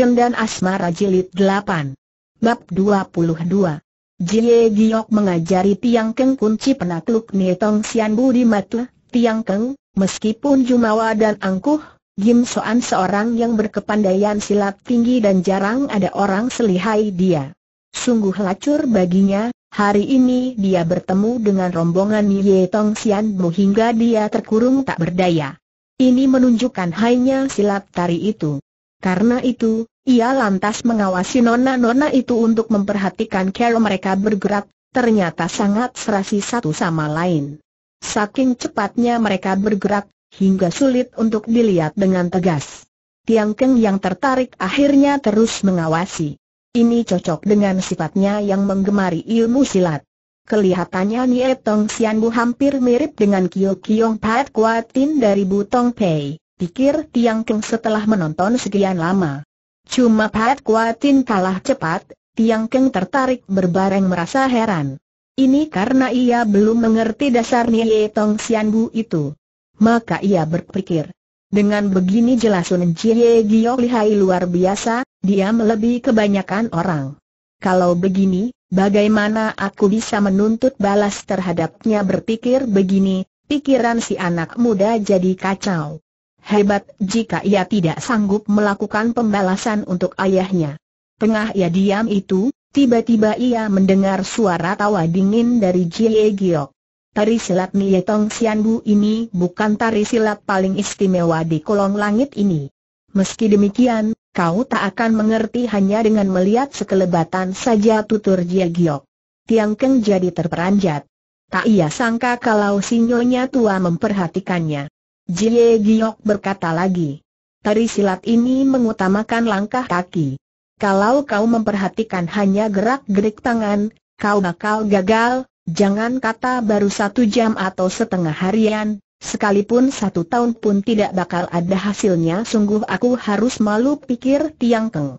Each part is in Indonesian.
Dendam dan Asmara Jilid 8 Bab 22 Jie Giok mengajari Tiang Keng kunci penakluk Nietong Bu di Matu, Tiang Keng, meskipun jumawa dan angkuh, Gim Soan seorang yang berkepandaian silat tinggi dan jarang ada orang selihai dia. Sungguh lacur baginya, hari ini dia bertemu dengan rombongan Nietong Bu hingga dia terkurung tak berdaya. Ini menunjukkan hanya silat tari itu. Karena itu, ia lantas mengawasi nona-nona itu untuk memperhatikan cara mereka bergerak, ternyata sangat serasi satu sama lain. Saking cepatnya mereka bergerak, hingga sulit untuk dilihat dengan tegas. Tiang Keng yang tertarik akhirnya terus mengawasi. Ini cocok dengan sifatnya yang menggemari ilmu silat. Kelihatannya Nie Tong Sian Bu hampir mirip dengan Kyo Kyong Pat Kuatin dari Butong Pei, pikir Tiang Keng setelah menonton sekian lama. Cuma Pat Kuatin kalah cepat, Tiang Keng tertarik berbareng merasa heran. Ini karena ia belum mengerti dasar Nie Tong Sian Bu itu. Maka ia berpikir, dengan begini jelas Sun Jie Gio lihai luar biasa, dia melebihi kebanyakan orang. Kalau begini, bagaimana aku bisa menuntut balas terhadapnya berpikir begini, pikiran si anak muda jadi kacau. Hebat jika ia tidak sanggup melakukan pembalasan untuk ayahnya. Tengah ia diam itu, tiba-tiba ia mendengar suara tawa dingin dari Jie Giok. Tari silat Sian Xianbu ini bukan tari silat paling istimewa di kolong langit ini. Meski demikian, kau tak akan mengerti hanya dengan melihat sekelebatan saja tutur Jie Giok. Tiang Keng jadi terperanjat. Tak ia sangka kalau sinyonya tua memperhatikannya. Jie Giok berkata lagi. Tari silat ini mengutamakan langkah kaki. Kalau kau memperhatikan hanya gerak-gerik tangan, kau bakal gagal, jangan kata baru satu jam atau setengah harian, sekalipun satu tahun pun tidak bakal ada hasilnya sungguh aku harus malu pikir Tiang Keng.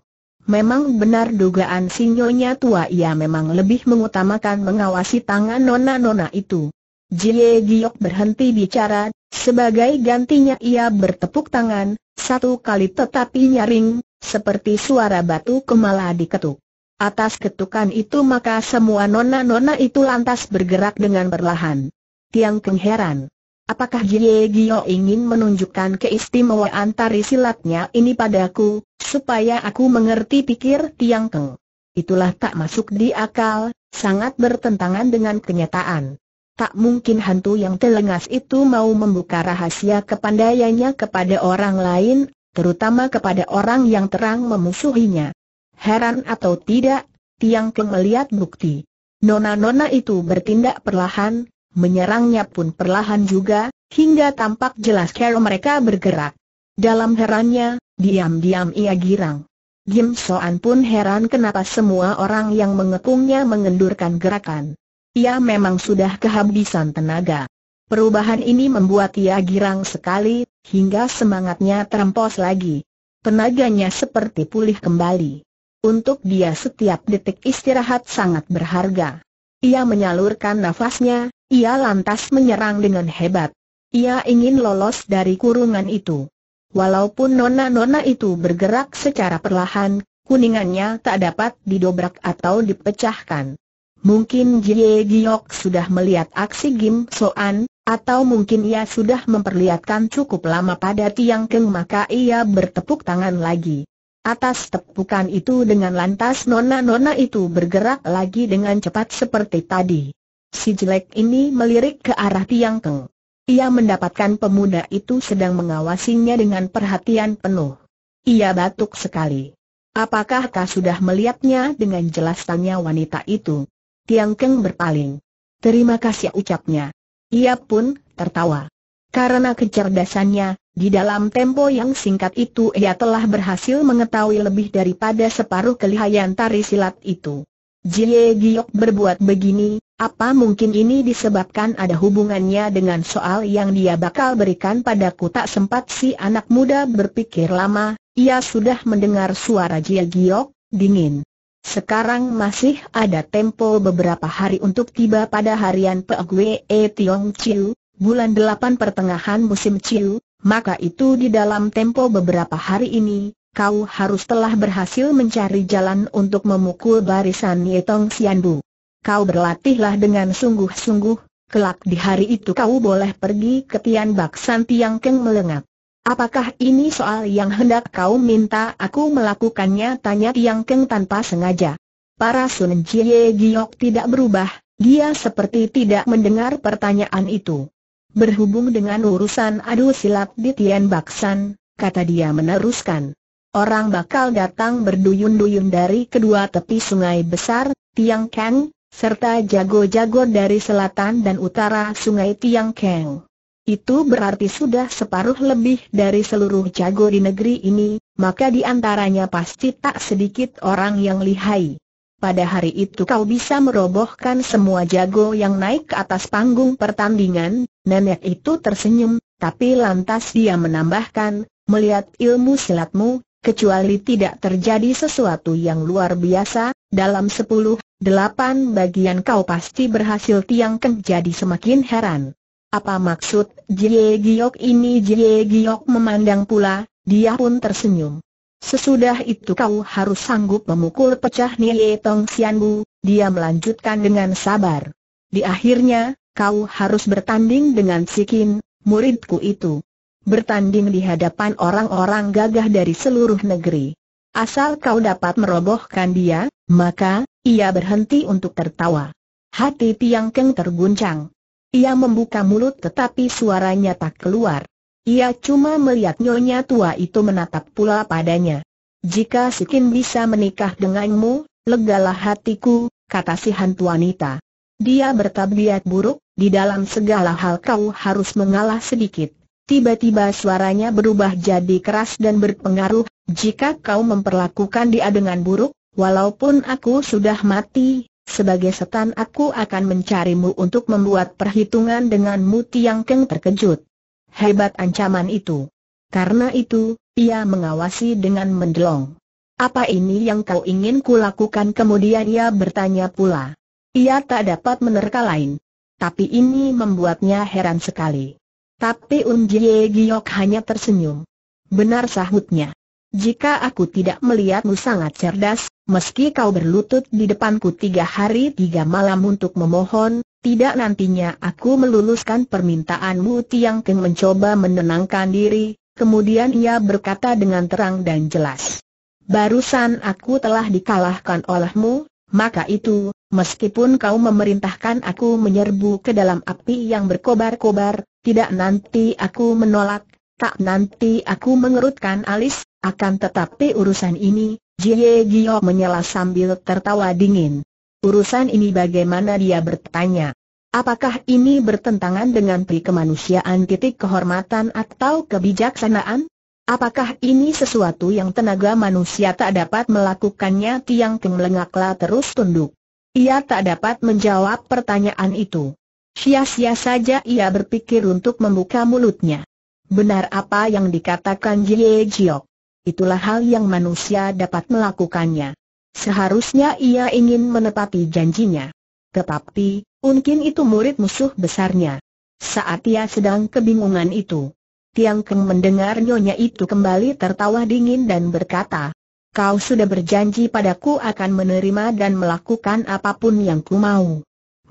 Memang benar dugaan sinyonya tua ia memang lebih mengutamakan mengawasi tangan nona-nona itu. Jie Giok berhenti bicara, sebagai gantinya ia bertepuk tangan, satu kali tetapi nyaring, seperti suara batu kemala diketuk. Atas ketukan itu maka semua nona-nona itu lantas bergerak dengan perlahan. Tiang Keng heran. Apakah Jie Gio ingin menunjukkan keistimewaan tari silatnya ini padaku, supaya aku mengerti pikir Tiang Keng? Itulah tak masuk di akal, sangat bertentangan dengan kenyataan. Tak mungkin hantu yang telengas itu mau membuka rahasia kepandaiannya kepada orang lain, terutama kepada orang yang terang memusuhinya. Heran atau tidak, Tiang Keng melihat bukti. Nona-nona itu bertindak perlahan, menyerangnya pun perlahan juga, hingga tampak jelas cara mereka bergerak. Dalam herannya, diam-diam ia girang. Jim Soan pun heran kenapa semua orang yang mengepungnya mengendurkan gerakan. Ia memang sudah kehabisan tenaga. Perubahan ini membuat ia girang sekali, hingga semangatnya terempos lagi. Tenaganya seperti pulih kembali. Untuk dia setiap detik istirahat sangat berharga. Ia menyalurkan nafasnya, ia lantas menyerang dengan hebat. Ia ingin lolos dari kurungan itu. Walaupun nona-nona itu bergerak secara perlahan, kuningannya tak dapat didobrak atau dipecahkan. Mungkin Jie Giok sudah melihat aksi Gim Soan, atau mungkin ia sudah memperlihatkan cukup lama pada Tiang Keng maka ia bertepuk tangan lagi. Atas tepukan itu dengan lantas nona-nona itu bergerak lagi dengan cepat seperti tadi. Si jelek ini melirik ke arah Tiang Keng. Ia mendapatkan pemuda itu sedang mengawasinya dengan perhatian penuh. Ia batuk sekali. Apakah kau sudah melihatnya dengan jelas tanya wanita itu? Tiang Keng berpaling. Terima kasih ucapnya. Ia pun tertawa. Karena kecerdasannya, di dalam tempo yang singkat itu ia telah berhasil mengetahui lebih daripada separuh kelihayan tari silat itu. Jie Giok berbuat begini, apa mungkin ini disebabkan ada hubungannya dengan soal yang dia bakal berikan padaku tak sempat si anak muda berpikir lama, ia sudah mendengar suara Jie Giok, dingin. Sekarang masih ada tempo beberapa hari untuk tiba pada harian Pegwe e Tiong Chiu, bulan delapan pertengahan musim Chiu, maka itu di dalam tempo beberapa hari ini, kau harus telah berhasil mencari jalan untuk memukul barisan Yetong Sianbu. Kau berlatihlah dengan sungguh-sungguh, kelak di hari itu kau boleh pergi ke Tian Bak San Tiang Keng melengat. Apakah ini soal yang hendak kau minta aku melakukannya? Tanya Tiang Keng tanpa sengaja. Para Sun Chie Giok tidak berubah, dia seperti tidak mendengar pertanyaan itu. Berhubung dengan urusan adu silap di Tian Baksan, kata dia meneruskan. Orang bakal datang berduyun-duyun dari kedua tepi sungai besar, Tiang Keng, serta jago-jago dari selatan dan utara sungai Tiang Keng. Itu berarti sudah separuh lebih dari seluruh jago di negeri ini, maka di antaranya pasti tak sedikit orang yang lihai. Pada hari itu kau bisa merobohkan semua jago yang naik ke atas panggung pertandingan, nenek itu tersenyum, tapi lantas dia menambahkan, melihat ilmu silatmu, kecuali tidak terjadi sesuatu yang luar biasa, dalam sepuluh, delapan bagian kau pasti berhasil Tiang jadi semakin heran. Apa maksud Jie Giok ini? Jie Giok memandang pula, dia pun tersenyum. Sesudah itu kau harus sanggup memukul pecah Nie Tong Bu, dia melanjutkan dengan sabar. Di akhirnya, kau harus bertanding dengan Sikin, muridku itu. Bertanding di hadapan orang-orang gagah dari seluruh negeri. Asal kau dapat merobohkan dia, maka, ia berhenti untuk tertawa. Hati Tiang Keng terguncang. Ia membuka mulut tetapi suaranya tak keluar. Ia cuma melihat nyonya tua itu menatap pula padanya. Jika si bisa menikah denganmu, legalah hatiku, kata si hantu wanita. Dia bertabiat buruk, di dalam segala hal kau harus mengalah sedikit. Tiba-tiba suaranya berubah jadi keras dan berpengaruh, jika kau memperlakukan dia dengan buruk, walaupun aku sudah mati, sebagai setan aku akan mencarimu untuk membuat perhitungan dengan Muti yang Keng terkejut. Hebat ancaman itu. Karena itu, ia mengawasi dengan mendelong. Apa ini yang kau ingin kulakukan kemudian ia bertanya pula. Ia tak dapat menerka lain. Tapi ini membuatnya heran sekali. Tapi Unjie Jie Giok hanya tersenyum. Benar sahutnya. Jika aku tidak melihatmu sangat cerdas, meski kau berlutut di depanku tiga hari tiga malam untuk memohon, tidak nantinya aku meluluskan permintaanmu Tiang Keng mencoba menenangkan diri, kemudian ia berkata dengan terang dan jelas. Barusan aku telah dikalahkan olehmu, maka itu, meskipun kau memerintahkan aku menyerbu ke dalam api yang berkobar-kobar, tidak nanti aku menolak, tak nanti aku mengerutkan alis, akan tetapi urusan ini, Jie Gio menyela sambil tertawa dingin. Urusan ini bagaimana dia bertanya? Apakah ini bertentangan dengan pri kemanusiaan titik kehormatan atau kebijaksanaan? Apakah ini sesuatu yang tenaga manusia tak dapat melakukannya? Tiang Keng terus tunduk. Ia tak dapat menjawab pertanyaan itu. Sia-sia saja ia berpikir untuk membuka mulutnya. Benar apa yang dikatakan Jie Jiok itulah hal yang manusia dapat melakukannya. Seharusnya ia ingin menepati janjinya. Tetapi, mungkin itu murid musuh besarnya. Saat ia sedang kebingungan itu, Tiang Keng mendengar nyonya itu kembali tertawa dingin dan berkata, Kau sudah berjanji padaku akan menerima dan melakukan apapun yang ku mau.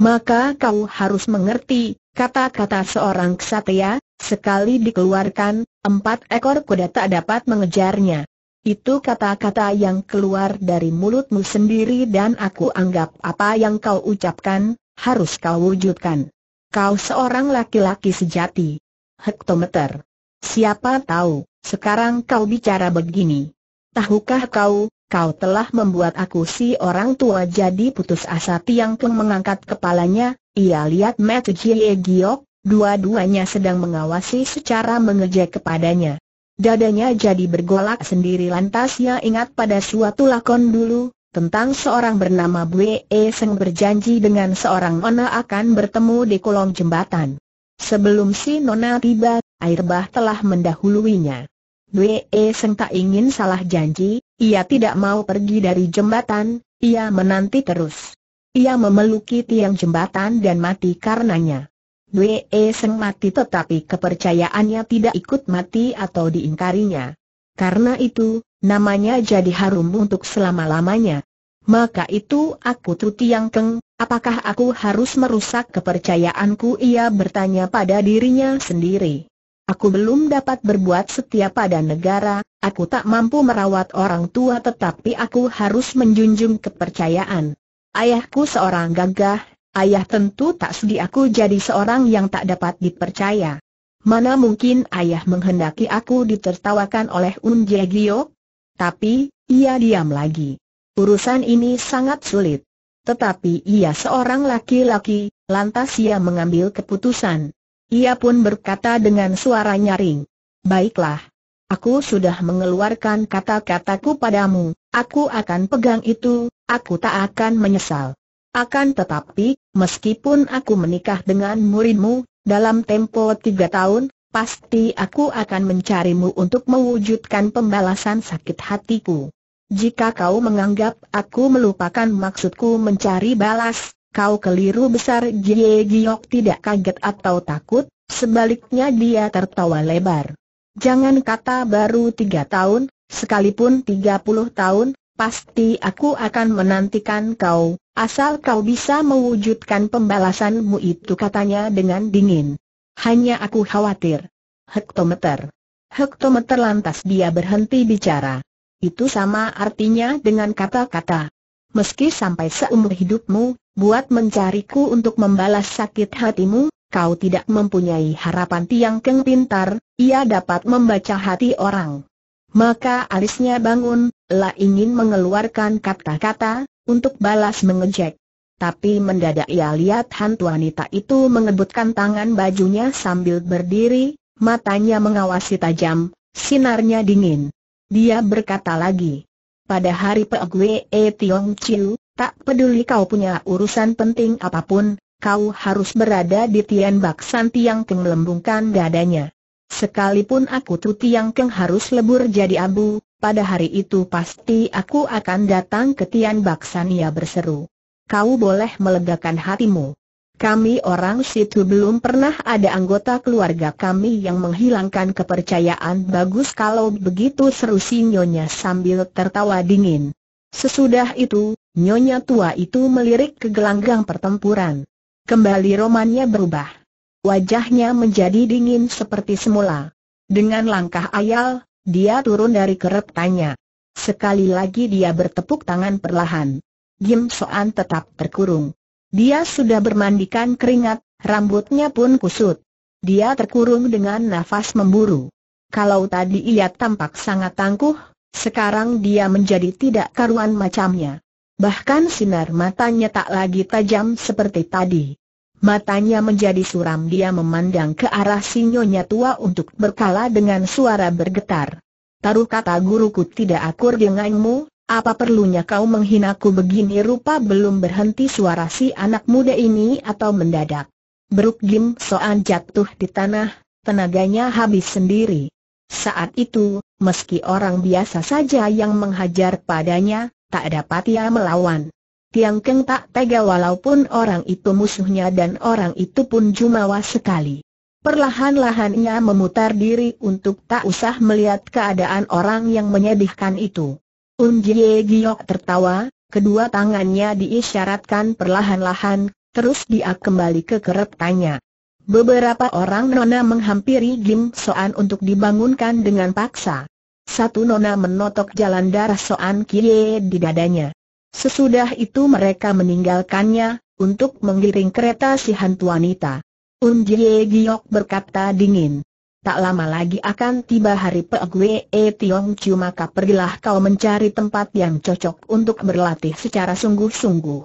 Maka kau harus mengerti, kata-kata seorang ksatria." sekali dikeluarkan, empat ekor kuda tak dapat mengejarnya. Itu kata-kata yang keluar dari mulutmu sendiri dan aku anggap apa yang kau ucapkan, harus kau wujudkan. Kau seorang laki-laki sejati. Hektometer. Siapa tahu, sekarang kau bicara begini. Tahukah kau, kau telah membuat aku si orang tua jadi putus asa Tiang Keng mengangkat kepalanya, ia lihat Matthew Jie Giok, Dua-duanya sedang mengawasi secara mengejek kepadanya. Dadanya jadi bergolak sendiri lantas ia ingat pada suatu lakon dulu, tentang seorang bernama Bue Seng berjanji dengan seorang nona akan bertemu di kolong jembatan. Sebelum si nona tiba, air bah telah mendahuluinya. Bue Seng tak ingin salah janji, ia tidak mau pergi dari jembatan, ia menanti terus. Ia memeluki tiang jembatan dan mati karenanya. E Seng mati tetapi kepercayaannya tidak ikut mati atau diingkarinya. Karena itu, namanya jadi harum untuk selama-lamanya. Maka itu aku Tuti Yang Keng, apakah aku harus merusak kepercayaanku? Ia bertanya pada dirinya sendiri. Aku belum dapat berbuat setia pada negara, aku tak mampu merawat orang tua tetapi aku harus menjunjung kepercayaan. Ayahku seorang gagah, Ayah tentu tak sedih aku jadi seorang yang tak dapat dipercaya. Mana mungkin ayah menghendaki aku ditertawakan oleh Un Jegio? Tapi, ia diam lagi. Urusan ini sangat sulit. Tetapi ia seorang laki-laki, lantas ia mengambil keputusan. Ia pun berkata dengan suara nyaring. Baiklah. Aku sudah mengeluarkan kata-kataku padamu, aku akan pegang itu, aku tak akan menyesal. Akan tetapi, meskipun aku menikah dengan muridmu, dalam tempo tiga tahun, pasti aku akan mencarimu untuk mewujudkan pembalasan sakit hatiku. Jika kau menganggap aku melupakan maksudku mencari balas, kau keliru besar Jie Giok tidak kaget atau takut, sebaliknya dia tertawa lebar. Jangan kata baru tiga tahun, sekalipun tiga puluh tahun, pasti aku akan menantikan kau, asal kau bisa mewujudkan pembalasanmu itu katanya dengan dingin. Hanya aku khawatir. Hektometer. Hektometer lantas dia berhenti bicara. Itu sama artinya dengan kata-kata. Meski sampai seumur hidupmu, buat mencariku untuk membalas sakit hatimu, kau tidak mempunyai harapan tiang keng pintar, ia dapat membaca hati orang. Maka alisnya bangun, La ingin mengeluarkan kata-kata, untuk balas mengejek. Tapi mendadak ia lihat hantu wanita itu mengebutkan tangan bajunya sambil berdiri, matanya mengawasi tajam, sinarnya dingin. Dia berkata lagi, pada hari Pegwe E Tiong Chiu, tak peduli kau punya urusan penting apapun, kau harus berada di Tian Bak Santi yang Keng melembungkan dadanya. Sekalipun aku tuti yang keng harus lebur jadi abu, pada hari itu pasti aku akan datang ke Tian Baksania berseru. Kau boleh melegakan hatimu. Kami orang situ belum pernah ada anggota keluarga kami yang menghilangkan kepercayaan bagus kalau begitu seru si Nyonya sambil tertawa dingin. Sesudah itu, Nyonya tua itu melirik ke gelanggang pertempuran. Kembali romannya berubah. Wajahnya menjadi dingin seperti semula. Dengan langkah ayal, dia turun dari keretanya. Sekali lagi dia bertepuk tangan perlahan. Jim Soan tetap terkurung. Dia sudah bermandikan keringat, rambutnya pun kusut. Dia terkurung dengan nafas memburu. Kalau tadi ia tampak sangat tangguh, sekarang dia menjadi tidak karuan macamnya. Bahkan sinar matanya tak lagi tajam seperti tadi. Matanya menjadi suram dia memandang ke arah sinyonya tua untuk berkala dengan suara bergetar. Taruh kata guruku tidak akur denganmu, apa perlunya kau menghinaku begini rupa belum berhenti suara si anak muda ini atau mendadak. Beruk Gim Soan jatuh di tanah, tenaganya habis sendiri. Saat itu, meski orang biasa saja yang menghajar padanya, tak dapat ia melawan. Tiang Keng tak tega walaupun orang itu musuhnya dan orang itu pun jumawa sekali. Perlahan-lahan ia memutar diri untuk tak usah melihat keadaan orang yang menyedihkan itu. Unjie Giok tertawa, kedua tangannya diisyaratkan perlahan-lahan, terus dia kembali ke kerep tanya. Beberapa orang nona menghampiri Gim Soan untuk dibangunkan dengan paksa. Satu nona menotok jalan darah Soan Kie di dadanya. Sesudah itu mereka meninggalkannya, untuk menggiring kereta si hantu wanita. Un Jie Giok berkata dingin. Tak lama lagi akan tiba hari Pegwe Tiong Chiu maka pergilah kau mencari tempat yang cocok untuk berlatih secara sungguh-sungguh.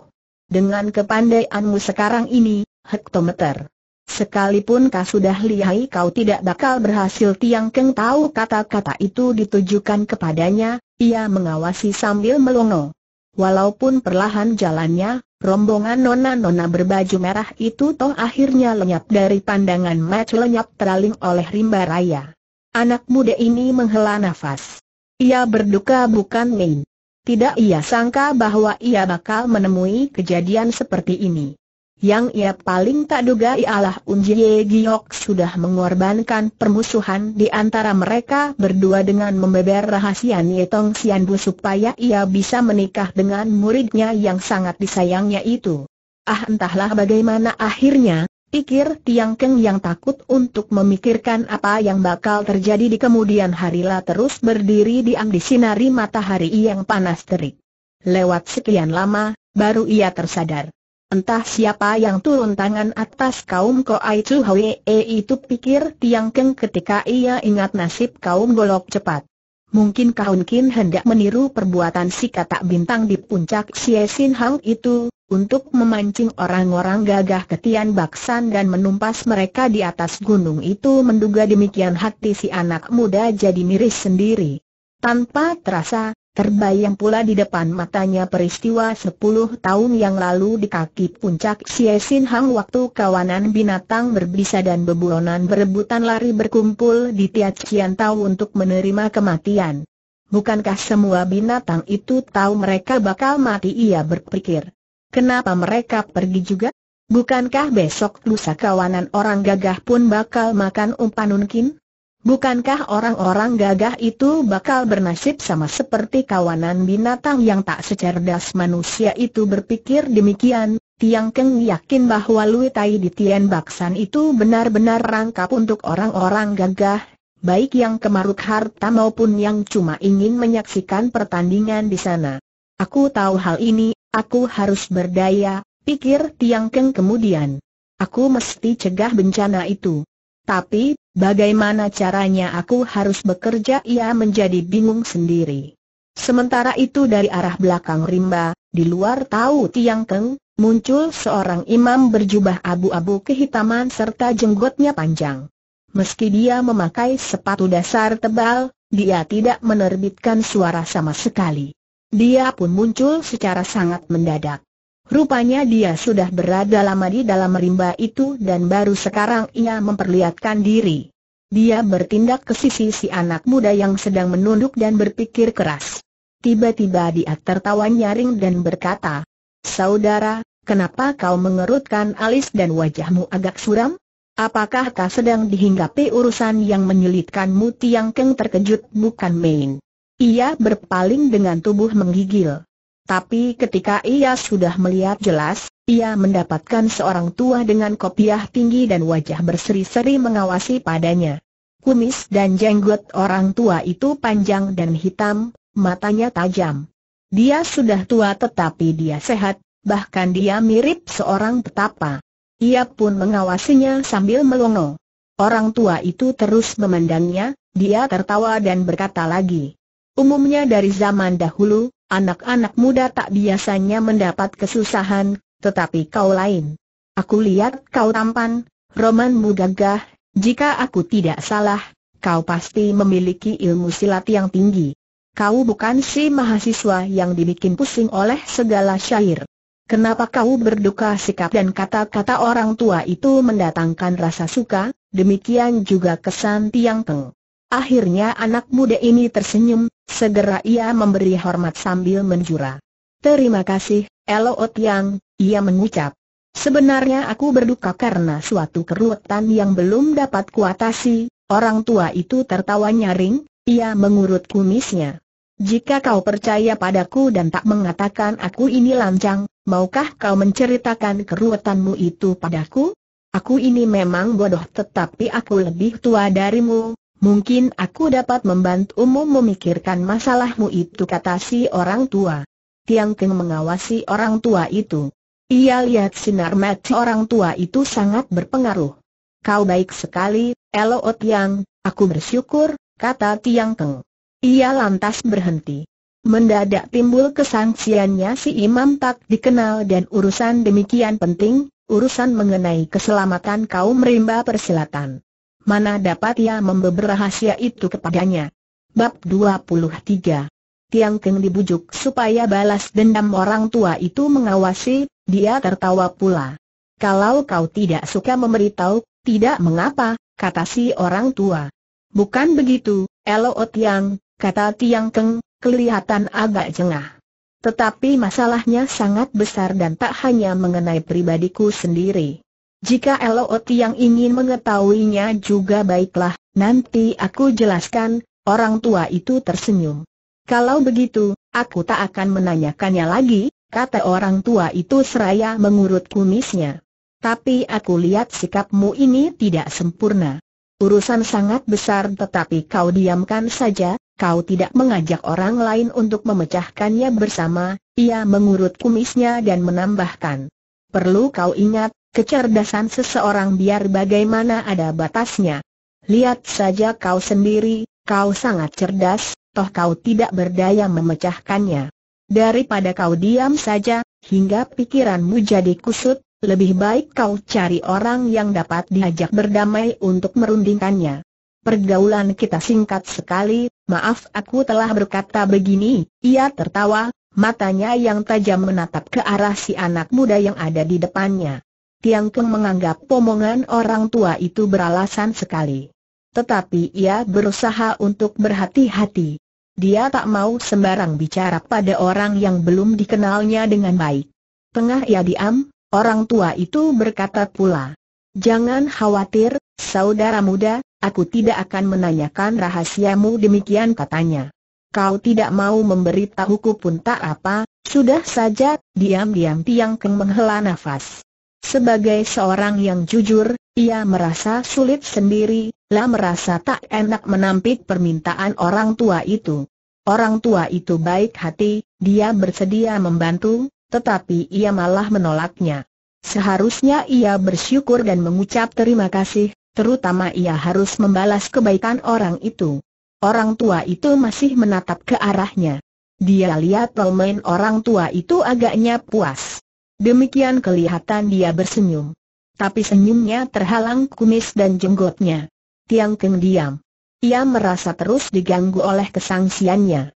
Dengan kepandaianmu sekarang ini, hektometer. Sekalipun kau sudah lihai kau tidak bakal berhasil Tiang Keng tahu kata-kata itu ditujukan kepadanya, ia mengawasi sambil melongo. Walaupun perlahan jalannya, rombongan nona-nona berbaju merah itu toh akhirnya lenyap dari pandangan match lenyap teraling oleh rimba raya. Anak muda ini menghela nafas. Ia berduka bukan main. Tidak ia sangka bahwa ia bakal menemui kejadian seperti ini. Yang ia paling tak duga ialah Unjie Giok sudah mengorbankan permusuhan di antara mereka berdua dengan membeber rahasia Xian Bu supaya ia bisa menikah dengan muridnya yang sangat disayangnya itu. Ah entahlah bagaimana akhirnya, pikir Tiang Keng yang takut untuk memikirkan apa yang bakal terjadi di kemudian harilah terus berdiri diam di sinari matahari yang panas terik. Lewat sekian lama, baru ia tersadar entah siapa yang turun tangan atas kaum Koai Chu Hwee itu pikir Tiang Keng ketika ia ingat nasib kaum golok cepat. Mungkin Kaun Kin hendak meniru perbuatan si katak bintang di puncak Xie Sin Hang itu, untuk memancing orang-orang gagah ketian baksan dan menumpas mereka di atas gunung itu menduga demikian hati si anak muda jadi miris sendiri. Tanpa terasa, Terbayang pula di depan matanya peristiwa 10 tahun yang lalu di kaki puncak Siesin Hang waktu kawanan binatang berbisa dan beburonan berebutan lari berkumpul di Tia Cian Tau untuk menerima kematian. Bukankah semua binatang itu tahu mereka bakal mati ia berpikir. Kenapa mereka pergi juga? Bukankah besok lusa kawanan orang gagah pun bakal makan umpan unkin? Bukankah orang-orang gagah itu bakal bernasib sama seperti kawanan binatang yang tak secerdas manusia itu berpikir demikian? Tiang Keng yakin bahwa Lui Tai di Tian Baksan itu benar-benar rangkap untuk orang-orang gagah, baik yang kemaruk harta maupun yang cuma ingin menyaksikan pertandingan di sana. Aku tahu hal ini, aku harus berdaya, pikir Tiang Keng kemudian. Aku mesti cegah bencana itu. Tapi, Bagaimana caranya aku harus bekerja ia menjadi bingung sendiri. Sementara itu dari arah belakang rimba, di luar tahu Tiang Keng, muncul seorang imam berjubah abu-abu kehitaman serta jenggotnya panjang. Meski dia memakai sepatu dasar tebal, dia tidak menerbitkan suara sama sekali. Dia pun muncul secara sangat mendadak. Rupanya dia sudah berada lama di dalam rimba itu dan baru sekarang ia memperlihatkan diri. Dia bertindak ke sisi si anak muda yang sedang menunduk dan berpikir keras. Tiba-tiba dia tertawa nyaring dan berkata, Saudara, kenapa kau mengerutkan alis dan wajahmu agak suram? Apakah kau sedang dihinggapi urusan yang menyulitkanmu Tiang Keng terkejut bukan main. Ia berpaling dengan tubuh menggigil. Tapi ketika ia sudah melihat jelas, ia mendapatkan seorang tua dengan kopiah tinggi dan wajah berseri-seri mengawasi padanya. Kumis dan jenggot orang tua itu panjang dan hitam, matanya tajam. Dia sudah tua tetapi dia sehat, bahkan dia mirip seorang petapa. Ia pun mengawasinya sambil melongo. Orang tua itu terus memandangnya, dia tertawa dan berkata lagi, Umumnya dari zaman dahulu, anak-anak muda tak biasanya mendapat kesusahan, tetapi kau lain. Aku lihat kau tampan, roman gagah, jika aku tidak salah, kau pasti memiliki ilmu silat yang tinggi. Kau bukan si mahasiswa yang dibikin pusing oleh segala syair. Kenapa kau berduka sikap dan kata-kata orang tua itu mendatangkan rasa suka, demikian juga kesan Tiang Teng. Akhirnya anak muda ini tersenyum, Segera ia memberi hormat sambil menjura. Terima kasih, Elo Yang, ia mengucap. Sebenarnya aku berduka karena suatu keruwetan yang belum dapat kuatasi, orang tua itu tertawa nyaring, ia mengurut kumisnya. Jika kau percaya padaku dan tak mengatakan aku ini lancang, maukah kau menceritakan keruwetanmu itu padaku? Aku ini memang bodoh tetapi aku lebih tua darimu, Mungkin aku dapat membantumu memikirkan masalahmu itu kata si orang tua. Tiang Keng mengawasi orang tua itu. Ia lihat sinar mata orang tua itu sangat berpengaruh. Kau baik sekali, Elo Tiang, aku bersyukur, kata Tiang Keng. Ia lantas berhenti. Mendadak timbul kesangsiannya si imam tak dikenal dan urusan demikian penting, urusan mengenai keselamatan kaum rimba persilatan. Mana dapat ia membeber rahasia itu kepadanya? Bab 23 Tiang Keng dibujuk supaya balas dendam orang tua itu mengawasi, dia tertawa pula. Kalau kau tidak suka memberitahu, tidak mengapa, kata si orang tua. Bukan begitu, Elo Tiang, kata Tiang Keng, kelihatan agak jengah. Tetapi masalahnya sangat besar dan tak hanya mengenai pribadiku sendiri. Jika Eloot yang ingin mengetahuinya juga baiklah, nanti aku jelaskan, orang tua itu tersenyum. Kalau begitu, aku tak akan menanyakannya lagi, kata orang tua itu seraya mengurut kumisnya. Tapi aku lihat sikapmu ini tidak sempurna. Urusan sangat besar tetapi kau diamkan saja, kau tidak mengajak orang lain untuk memecahkannya bersama, ia mengurut kumisnya dan menambahkan. Perlu kau ingat, kecerdasan seseorang biar bagaimana ada batasnya. Lihat saja kau sendiri, kau sangat cerdas, toh kau tidak berdaya memecahkannya. Daripada kau diam saja, hingga pikiranmu jadi kusut, lebih baik kau cari orang yang dapat diajak berdamai untuk merundingkannya. Pergaulan kita singkat sekali, maaf aku telah berkata begini, ia tertawa, matanya yang tajam menatap ke arah si anak muda yang ada di depannya. Tiang Keng menganggap omongan orang tua itu beralasan sekali. Tetapi ia berusaha untuk berhati-hati. Dia tak mau sembarang bicara pada orang yang belum dikenalnya dengan baik. Tengah ia diam, orang tua itu berkata pula. Jangan khawatir, saudara muda, aku tidak akan menanyakan rahasiamu demikian katanya. Kau tidak mau memberitahuku pun tak apa, sudah saja, diam-diam Tiang Keng menghela nafas. Sebagai seorang yang jujur, ia merasa sulit sendiri, lah merasa tak enak menampik permintaan orang tua itu. Orang tua itu baik hati, dia bersedia membantu, tetapi ia malah menolaknya. Seharusnya ia bersyukur dan mengucap terima kasih, terutama ia harus membalas kebaikan orang itu. Orang tua itu masih menatap ke arahnya. Dia lihat pelmain orang tua itu agaknya puas. Demikian kelihatan dia bersenyum. Tapi senyumnya terhalang kumis dan jenggotnya. Tiang Keng diam. Ia merasa terus diganggu oleh kesangsiannya.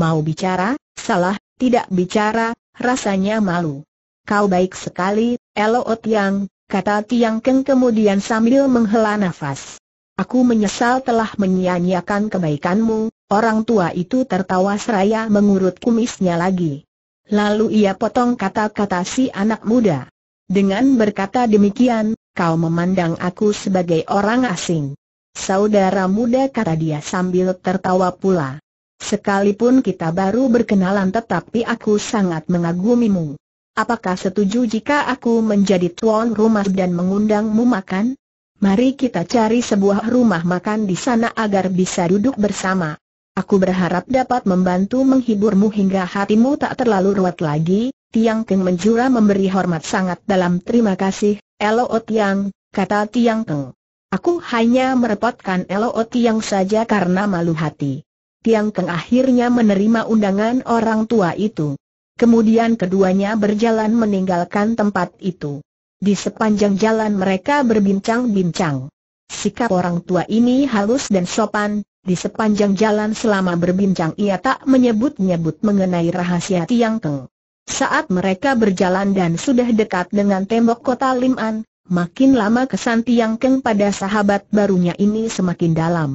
Mau bicara, salah, tidak bicara, rasanya malu. Kau baik sekali, Elo Tiang, kata Tiang Keng kemudian sambil menghela nafas. Aku menyesal telah menyia-nyiakan kebaikanmu, orang tua itu tertawa seraya mengurut kumisnya lagi. Lalu ia potong kata-kata si anak muda. Dengan berkata demikian, kau memandang aku sebagai orang asing. Saudara muda kata dia sambil tertawa pula. Sekalipun kita baru berkenalan tetapi aku sangat mengagumimu. Apakah setuju jika aku menjadi tuan rumah dan mengundangmu makan? Mari kita cari sebuah rumah makan di sana agar bisa duduk bersama. Aku berharap dapat membantu menghiburmu hingga hatimu tak terlalu ruwet lagi. Tiang Keng menjura memberi hormat sangat dalam terima kasih, Elo Tiang, kata Tiang Keng. Aku hanya merepotkan Elo Tiang saja karena malu hati. Tiang Keng akhirnya menerima undangan orang tua itu. Kemudian keduanya berjalan meninggalkan tempat itu. Di sepanjang jalan mereka berbincang-bincang. Sikap orang tua ini halus dan sopan, di sepanjang jalan selama berbincang ia tak menyebut-nyebut mengenai rahasia Tiang Teng. Saat mereka berjalan dan sudah dekat dengan tembok kota Liman, makin lama kesan Tiang Teng pada sahabat barunya ini semakin dalam.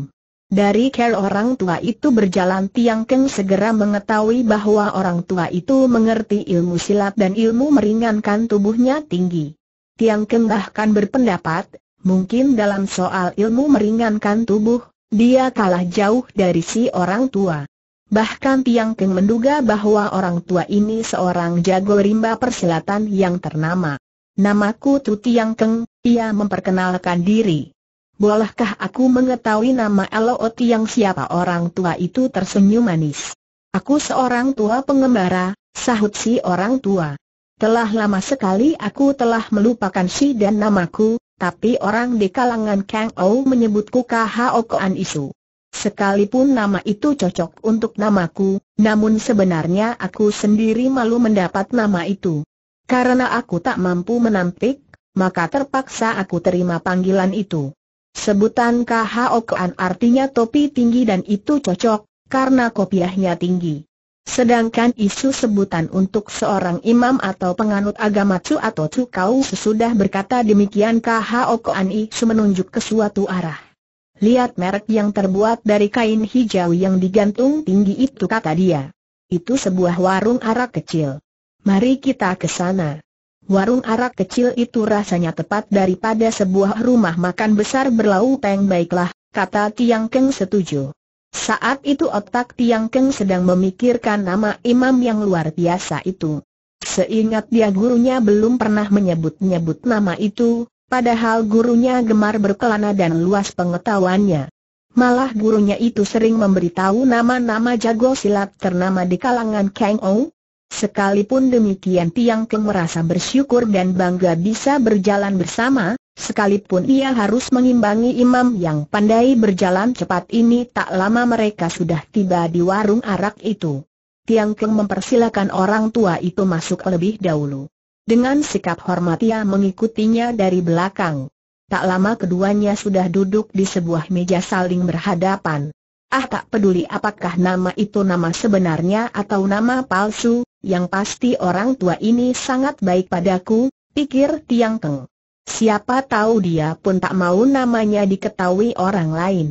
Dari care orang tua itu berjalan Tiang Teng segera mengetahui bahwa orang tua itu mengerti ilmu silat dan ilmu meringankan tubuhnya tinggi. Tiang Teng bahkan berpendapat, mungkin dalam soal ilmu meringankan tubuh, dia kalah jauh dari si orang tua. Bahkan Tiang Keng menduga bahwa orang tua ini seorang jago rimba persilatan yang ternama. Namaku Tu Tiang Keng, ia memperkenalkan diri. Bolehkah aku mengetahui nama Elo Tiang siapa orang tua itu tersenyum manis. Aku seorang tua pengembara, sahut si orang tua. Telah lama sekali aku telah melupakan si dan namaku, tapi orang di kalangan Kang Ou menyebutku KHO Koan Isu. Sekalipun nama itu cocok untuk namaku, namun sebenarnya aku sendiri malu mendapat nama itu. Karena aku tak mampu menampik, maka terpaksa aku terima panggilan itu. Sebutan KHO Koan artinya topi tinggi dan itu cocok, karena kopiahnya tinggi. Sedangkan isu sebutan untuk seorang imam atau penganut agama Chu atau Chu kau sesudah berkata demikian KHO Koan Isu menunjuk ke suatu arah. Lihat merek yang terbuat dari kain hijau yang digantung tinggi itu kata dia. Itu sebuah warung arak kecil. Mari kita ke sana. Warung arak kecil itu rasanya tepat daripada sebuah rumah makan besar berlauteng baiklah, kata Tiang Keng setuju. Saat itu otak Tiang Keng sedang memikirkan nama imam yang luar biasa itu. Seingat dia gurunya belum pernah menyebut-nyebut nama itu, padahal gurunya gemar berkelana dan luas pengetahuannya. Malah gurunya itu sering memberitahu nama-nama jago silat ternama di kalangan Kang Ou. Sekalipun demikian Tiang Keng merasa bersyukur dan bangga bisa berjalan bersama, Sekalipun ia harus mengimbangi imam yang pandai berjalan cepat ini tak lama mereka sudah tiba di warung arak itu. Tiang Keng mempersilakan orang tua itu masuk lebih dahulu. Dengan sikap hormat ia mengikutinya dari belakang. Tak lama keduanya sudah duduk di sebuah meja saling berhadapan. Ah tak peduli apakah nama itu nama sebenarnya atau nama palsu, yang pasti orang tua ini sangat baik padaku, pikir Tiang Keng. Siapa tahu dia pun tak mau namanya diketahui orang lain.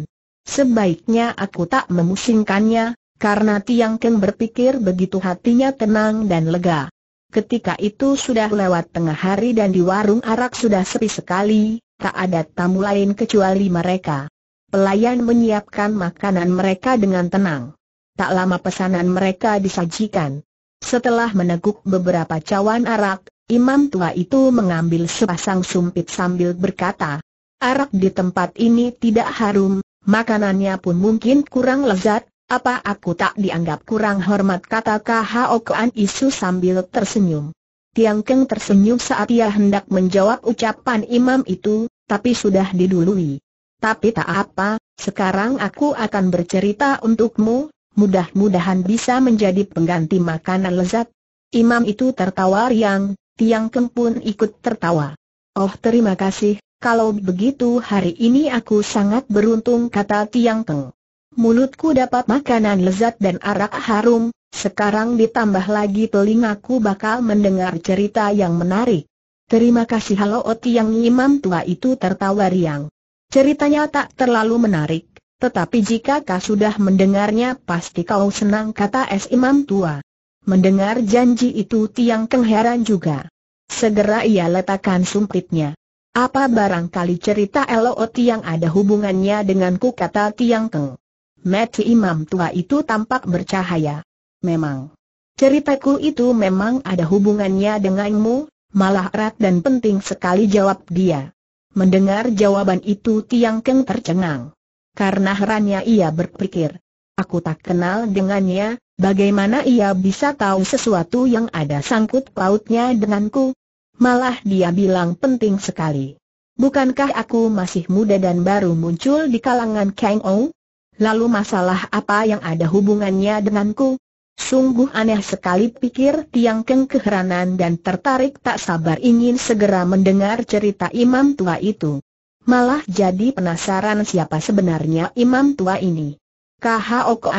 Sebaiknya aku tak memusingkannya, karena Tiang Keng berpikir begitu hatinya tenang dan lega. Ketika itu sudah lewat tengah hari dan di warung arak sudah sepi sekali, tak ada tamu lain kecuali mereka. Pelayan menyiapkan makanan mereka dengan tenang. Tak lama pesanan mereka disajikan. Setelah meneguk beberapa cawan arak, Imam tua itu mengambil sepasang sumpit sambil berkata, arak di tempat ini tidak harum, makanannya pun mungkin kurang lezat, apa aku tak dianggap kurang hormat kata Hao Kuan Isu sambil tersenyum. Tiang Keng tersenyum saat ia hendak menjawab ucapan imam itu, tapi sudah didului. Tapi tak apa, sekarang aku akan bercerita untukmu, mudah-mudahan bisa menjadi pengganti makanan lezat. Imam itu tertawa riang, Tiang pun ikut tertawa. Oh terima kasih, kalau begitu hari ini aku sangat beruntung kata Tiang Keng. Mulutku dapat makanan lezat dan arak harum, sekarang ditambah lagi telingaku bakal mendengar cerita yang menarik. Terima kasih halo oh, Tiang Imam tua itu tertawa riang. Ceritanya tak terlalu menarik, tetapi jika kau sudah mendengarnya pasti kau senang kata es Imam tua. Mendengar janji itu Tiang Keng heran juga. Segera ia letakkan sumpitnya. Apa barangkali cerita Lot yang ada hubungannya denganku kata Tiang Keng. Mati imam tua itu tampak bercahaya. Memang. Ceritaku itu memang ada hubungannya denganmu, malah erat dan penting sekali jawab dia. Mendengar jawaban itu Tiang Keng tercengang. Karena herannya ia berpikir, aku tak kenal dengannya, bagaimana ia bisa tahu sesuatu yang ada sangkut pautnya denganku? malah dia bilang penting sekali. Bukankah aku masih muda dan baru muncul di kalangan Kang Ou? Lalu masalah apa yang ada hubungannya denganku? Sungguh aneh sekali pikir Tiang Keng keheranan dan tertarik tak sabar ingin segera mendengar cerita imam tua itu. Malah jadi penasaran siapa sebenarnya imam tua ini. Kah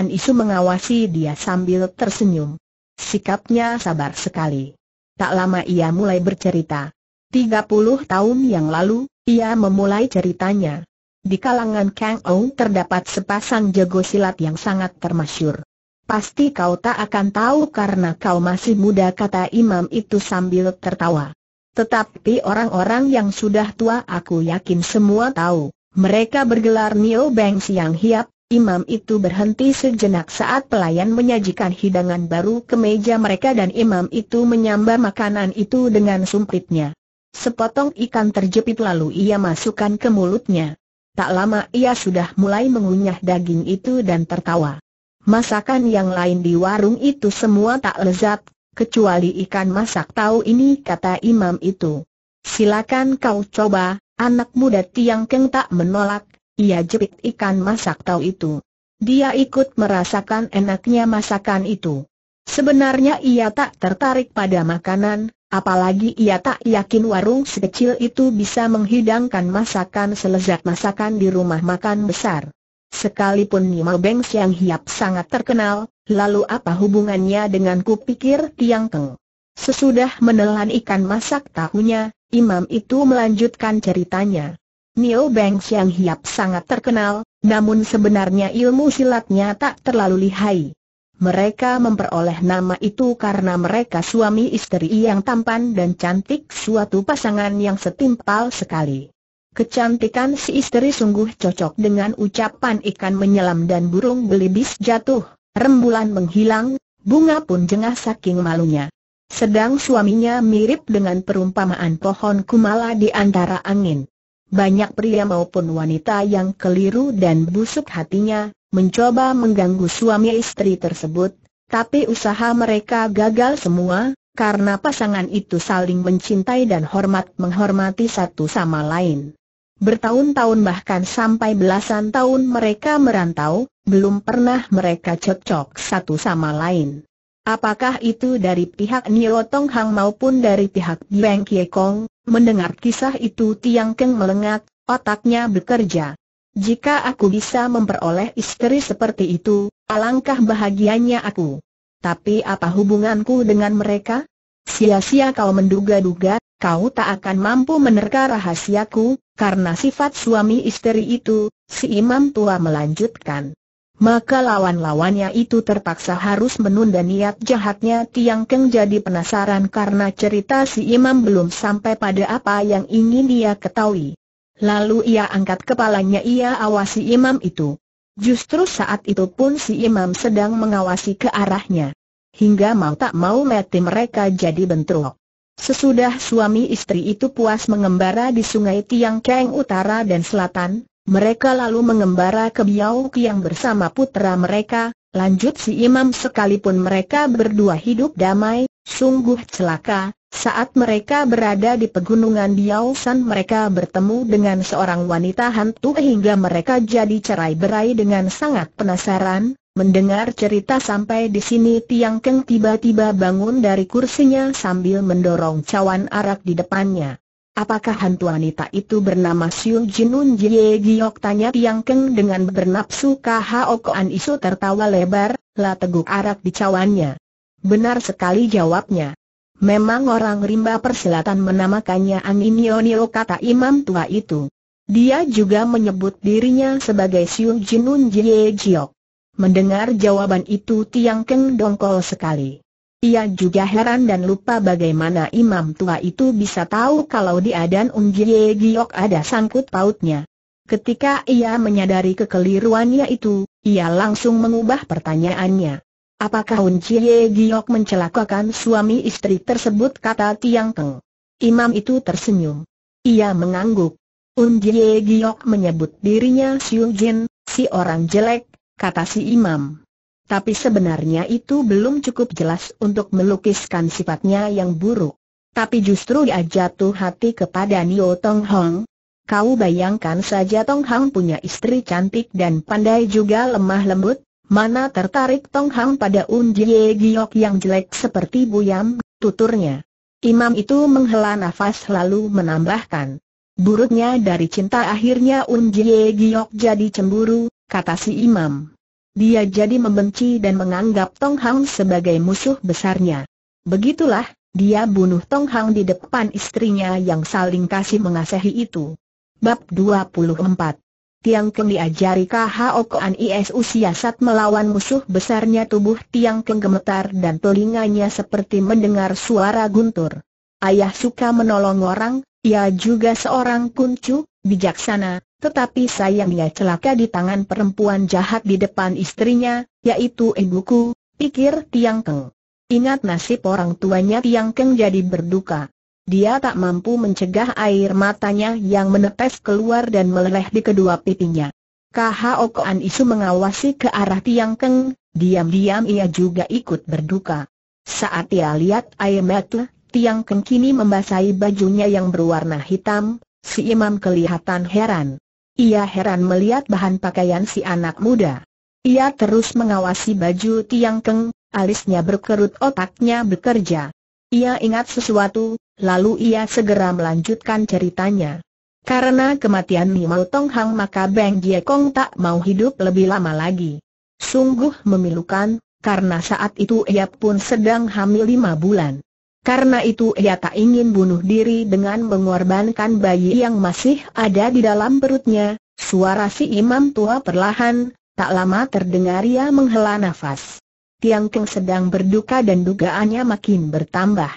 Isu mengawasi dia sambil tersenyum. Sikapnya sabar sekali. Tak lama ia mulai bercerita. 30 tahun yang lalu, ia memulai ceritanya. Di kalangan Kang Ou terdapat sepasang jago silat yang sangat termasyur. Pasti kau tak akan tahu karena kau masih muda kata imam itu sambil tertawa. Tetapi orang-orang yang sudah tua aku yakin semua tahu. Mereka bergelar Neo Beng Siang Hiap, Imam itu berhenti sejenak saat pelayan menyajikan hidangan baru ke meja mereka dan imam itu menyambar makanan itu dengan sumpitnya. Sepotong ikan terjepit lalu ia masukkan ke mulutnya. Tak lama ia sudah mulai mengunyah daging itu dan tertawa. Masakan yang lain di warung itu semua tak lezat, kecuali ikan masak tahu ini kata imam itu. Silakan kau coba, anak muda Tiang Keng tak menolak, ia jepit ikan masak tahu itu. Dia ikut merasakan enaknya masakan itu. Sebenarnya ia tak tertarik pada makanan, apalagi ia tak yakin warung sekecil itu bisa menghidangkan masakan selezat masakan di rumah makan besar. Sekalipun Nima Beng Siang Hiap sangat terkenal, lalu apa hubungannya dengan kupikir Tiang Keng? Sesudah menelan ikan masak tahunya, imam itu melanjutkan ceritanya. Nio Beng Xiang Hiap sangat terkenal, namun sebenarnya ilmu silatnya tak terlalu lihai. Mereka memperoleh nama itu karena mereka suami istri yang tampan dan cantik suatu pasangan yang setimpal sekali. Kecantikan si istri sungguh cocok dengan ucapan ikan menyelam dan burung belibis jatuh, rembulan menghilang, bunga pun jengah saking malunya. Sedang suaminya mirip dengan perumpamaan pohon kumala di antara angin banyak pria maupun wanita yang keliru dan busuk hatinya, mencoba mengganggu suami istri tersebut, tapi usaha mereka gagal semua, karena pasangan itu saling mencintai dan hormat menghormati satu sama lain. Bertahun-tahun bahkan sampai belasan tahun mereka merantau, belum pernah mereka cocok satu sama lain. Apakah itu dari pihak Nio Tong Hang maupun dari pihak Beng Kie Kong, Mendengar kisah itu Tiang Keng melengak, otaknya bekerja. Jika aku bisa memperoleh istri seperti itu, alangkah bahagianya aku. Tapi apa hubunganku dengan mereka? Sia-sia kau menduga-duga, kau tak akan mampu menerka rahasiaku, karena sifat suami istri itu, si imam tua melanjutkan maka lawan-lawannya itu terpaksa harus menunda niat jahatnya Tiang Keng jadi penasaran karena cerita si imam belum sampai pada apa yang ingin dia ketahui. Lalu ia angkat kepalanya ia awasi imam itu. Justru saat itu pun si imam sedang mengawasi ke arahnya. Hingga mau tak mau mati mereka jadi bentrok. Sesudah suami istri itu puas mengembara di sungai Tiang Keng utara dan selatan, mereka lalu mengembara ke Biau Kiang bersama putera mereka, lanjut si imam sekalipun mereka berdua hidup damai, sungguh celaka, saat mereka berada di pegunungan Biau San mereka bertemu dengan seorang wanita hantu hingga mereka jadi cerai berai dengan sangat penasaran, mendengar cerita sampai di sini Tiang Keng tiba-tiba bangun dari kursinya sambil mendorong cawan arak di depannya. Apakah hantu wanita itu bernama Siu Jinun Jie Giok tanya Tiang Keng dengan bernapsu KHO Koan Isu tertawa lebar, la teguk arak di cawannya. Benar sekali jawabnya. Memang orang rimba persilatan menamakannya Angin Yonio kata imam tua itu. Dia juga menyebut dirinya sebagai Siu Jinun Jie Giok. Mendengar jawaban itu Tiang Keng dongkol sekali. Ia juga heran dan lupa bagaimana imam tua itu bisa tahu kalau dia dan Ung Giok ada sangkut pautnya. Ketika ia menyadari kekeliruannya itu, ia langsung mengubah pertanyaannya. Apakah Ung ye Giok mencelakakan suami istri tersebut kata Tiang Keng. Imam itu tersenyum. Ia mengangguk. Ung ye Giok menyebut dirinya Siu Jin, si orang jelek, kata si imam tapi sebenarnya itu belum cukup jelas untuk melukiskan sifatnya yang buruk. Tapi justru dia jatuh hati kepada Nio Tong Hong. Kau bayangkan saja Tong Hong punya istri cantik dan pandai juga lemah lembut, mana tertarik Tong Hong pada Un Jie Giok yang jelek seperti buyam, tuturnya. Imam itu menghela nafas lalu menambahkan. Buruknya dari cinta akhirnya Un Jie Giok jadi cemburu, kata si imam. Dia jadi membenci dan menganggap Tong Hang sebagai musuh besarnya. Begitulah, dia bunuh Tong Hang di depan istrinya yang saling kasih mengasihi itu. Bab 24 Tiang Keng diajari KHO Koan usia saat melawan musuh besarnya tubuh Tiang Keng gemetar dan telinganya seperti mendengar suara guntur. Ayah suka menolong orang, ia juga seorang kuncu, bijaksana, tetapi sayangnya celaka di tangan perempuan jahat di depan istrinya, yaitu ibuku, pikir Tiang Keng. Ingat nasib orang tuanya Tiang Keng jadi berduka. Dia tak mampu mencegah air matanya yang menetes keluar dan meleleh di kedua pipinya. KHO Koan Isu mengawasi ke arah Tiang Keng, diam-diam ia juga ikut berduka. Saat ia lihat air mata, Tiang Keng kini membasahi bajunya yang berwarna hitam, si imam kelihatan heran. Ia heran melihat bahan pakaian si anak muda. Ia terus mengawasi baju Tiang Keng, alisnya berkerut otaknya bekerja. Ia ingat sesuatu, lalu ia segera melanjutkan ceritanya. Karena kematian Mimau Tong Hang maka Beng Jie Kong tak mau hidup lebih lama lagi. Sungguh memilukan, karena saat itu ia pun sedang hamil lima bulan. Karena itu ia tak ingin bunuh diri dengan mengorbankan bayi yang masih ada di dalam perutnya. Suara si imam tua perlahan, tak lama terdengar ia menghela nafas. Tiang Keng sedang berduka dan dugaannya makin bertambah.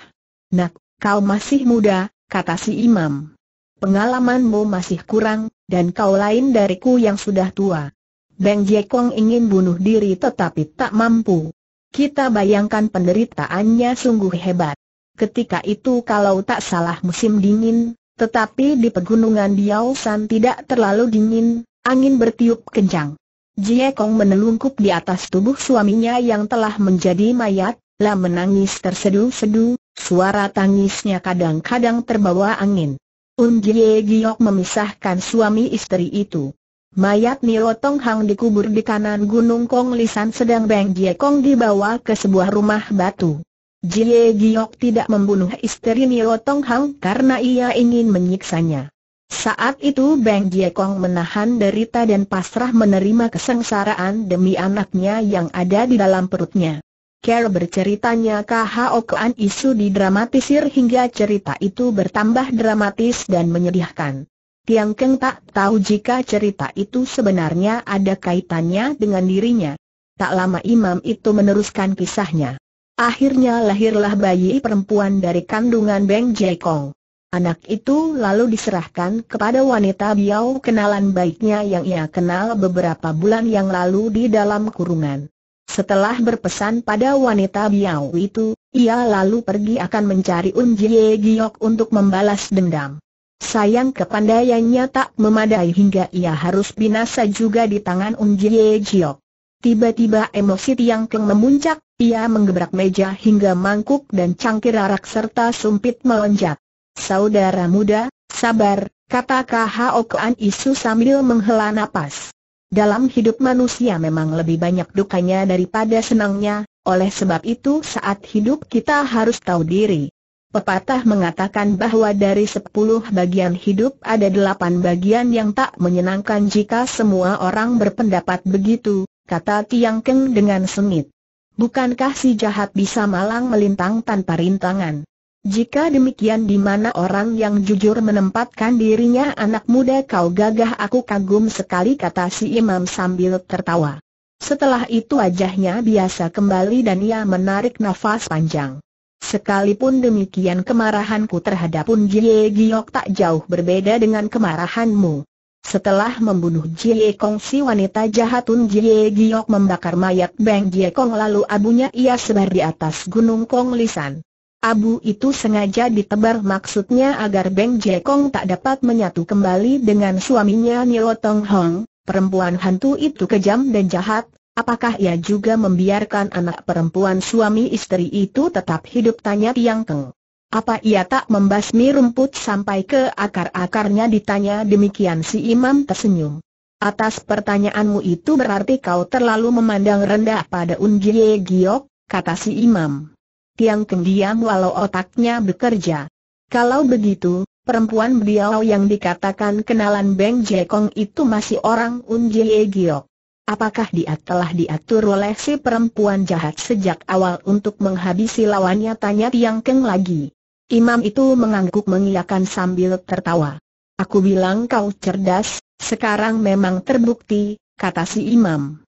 Nak, kau masih muda, kata si imam. Pengalamanmu masih kurang, dan kau lain dariku yang sudah tua. Beng Jekong ingin bunuh diri tetapi tak mampu. Kita bayangkan penderitaannya sungguh hebat ketika itu kalau tak salah musim dingin, tetapi di pegunungan San tidak terlalu dingin, angin bertiup kencang. Jie Kong menelungkup di atas tubuh suaminya yang telah menjadi mayat, lah menangis tersedu-sedu, suara tangisnya kadang-kadang terbawa angin. Un Jie Giok memisahkan suami istri itu. Mayat Nilo Tong Hang dikubur di kanan Gunung Kong Lisan sedang Beng Jie Kong dibawa ke sebuah rumah batu. Jie Giok tidak membunuh istri Nio Tong Hang karena ia ingin menyiksanya. Saat itu Beng Jie Kong menahan derita dan pasrah menerima kesengsaraan demi anaknya yang ada di dalam perutnya. Care berceritanya KHO Kean Isu didramatisir hingga cerita itu bertambah dramatis dan menyedihkan. Tiang Keng tak tahu jika cerita itu sebenarnya ada kaitannya dengan dirinya. Tak lama imam itu meneruskan kisahnya. Akhirnya lahirlah bayi perempuan dari kandungan Beng Jekong. Anak itu lalu diserahkan kepada wanita Biao kenalan baiknya yang ia kenal beberapa bulan yang lalu di dalam kurungan. Setelah berpesan pada wanita Biao itu, ia lalu pergi akan mencari Un Jie Giok untuk membalas dendam. Sayang kepandaiannya tak memadai hingga ia harus binasa juga di tangan Un Jie Giok. Tiba-tiba emosi Tiang Keng memuncak, ia menggebrak meja hingga mangkuk dan cangkir arak serta sumpit melonjak. Saudara muda, sabar, kata K.H.O. An Isu sambil menghela nafas. Dalam hidup manusia memang lebih banyak dukanya daripada senangnya, oleh sebab itu saat hidup kita harus tahu diri. Pepatah mengatakan bahwa dari sepuluh bagian hidup ada delapan bagian yang tak menyenangkan jika semua orang berpendapat begitu, kata Tiang Keng dengan sengit. Bukankah si jahat bisa malang melintang tanpa rintangan? Jika demikian di mana orang yang jujur menempatkan dirinya anak muda kau gagah aku kagum sekali kata si imam sambil tertawa. Setelah itu wajahnya biasa kembali dan ia menarik nafas panjang. Sekalipun demikian kemarahanku terhadap Unjie Jie Giok tak jauh berbeda dengan kemarahanmu. Setelah membunuh Jie Kong si wanita jahatun Jie Giok membakar mayat Bang Jie Kong lalu abunya ia sebar di atas gunung Kong Lisan. Abu itu sengaja ditebar maksudnya agar Beng Kong tak dapat menyatu kembali dengan suaminya Nio Tong Hong, perempuan hantu itu kejam dan jahat, apakah ia juga membiarkan anak perempuan suami istri itu tetap hidup tanya Tiang Keng. Apa ia tak membasmi rumput sampai ke akar-akarnya ditanya demikian si imam tersenyum. Atas pertanyaanmu itu berarti kau terlalu memandang rendah pada Unjie Giok, kata si imam. Tiang Keng diam walau otaknya bekerja. Kalau begitu, perempuan beliau yang dikatakan kenalan Beng Jekong itu masih orang Unjie Giok. Apakah dia telah diatur oleh si perempuan jahat sejak awal untuk menghabisi lawannya tanya Tiang Keng lagi. Imam itu mengangguk mengiyakan sambil tertawa. Aku bilang kau cerdas, sekarang memang terbukti, kata si Imam.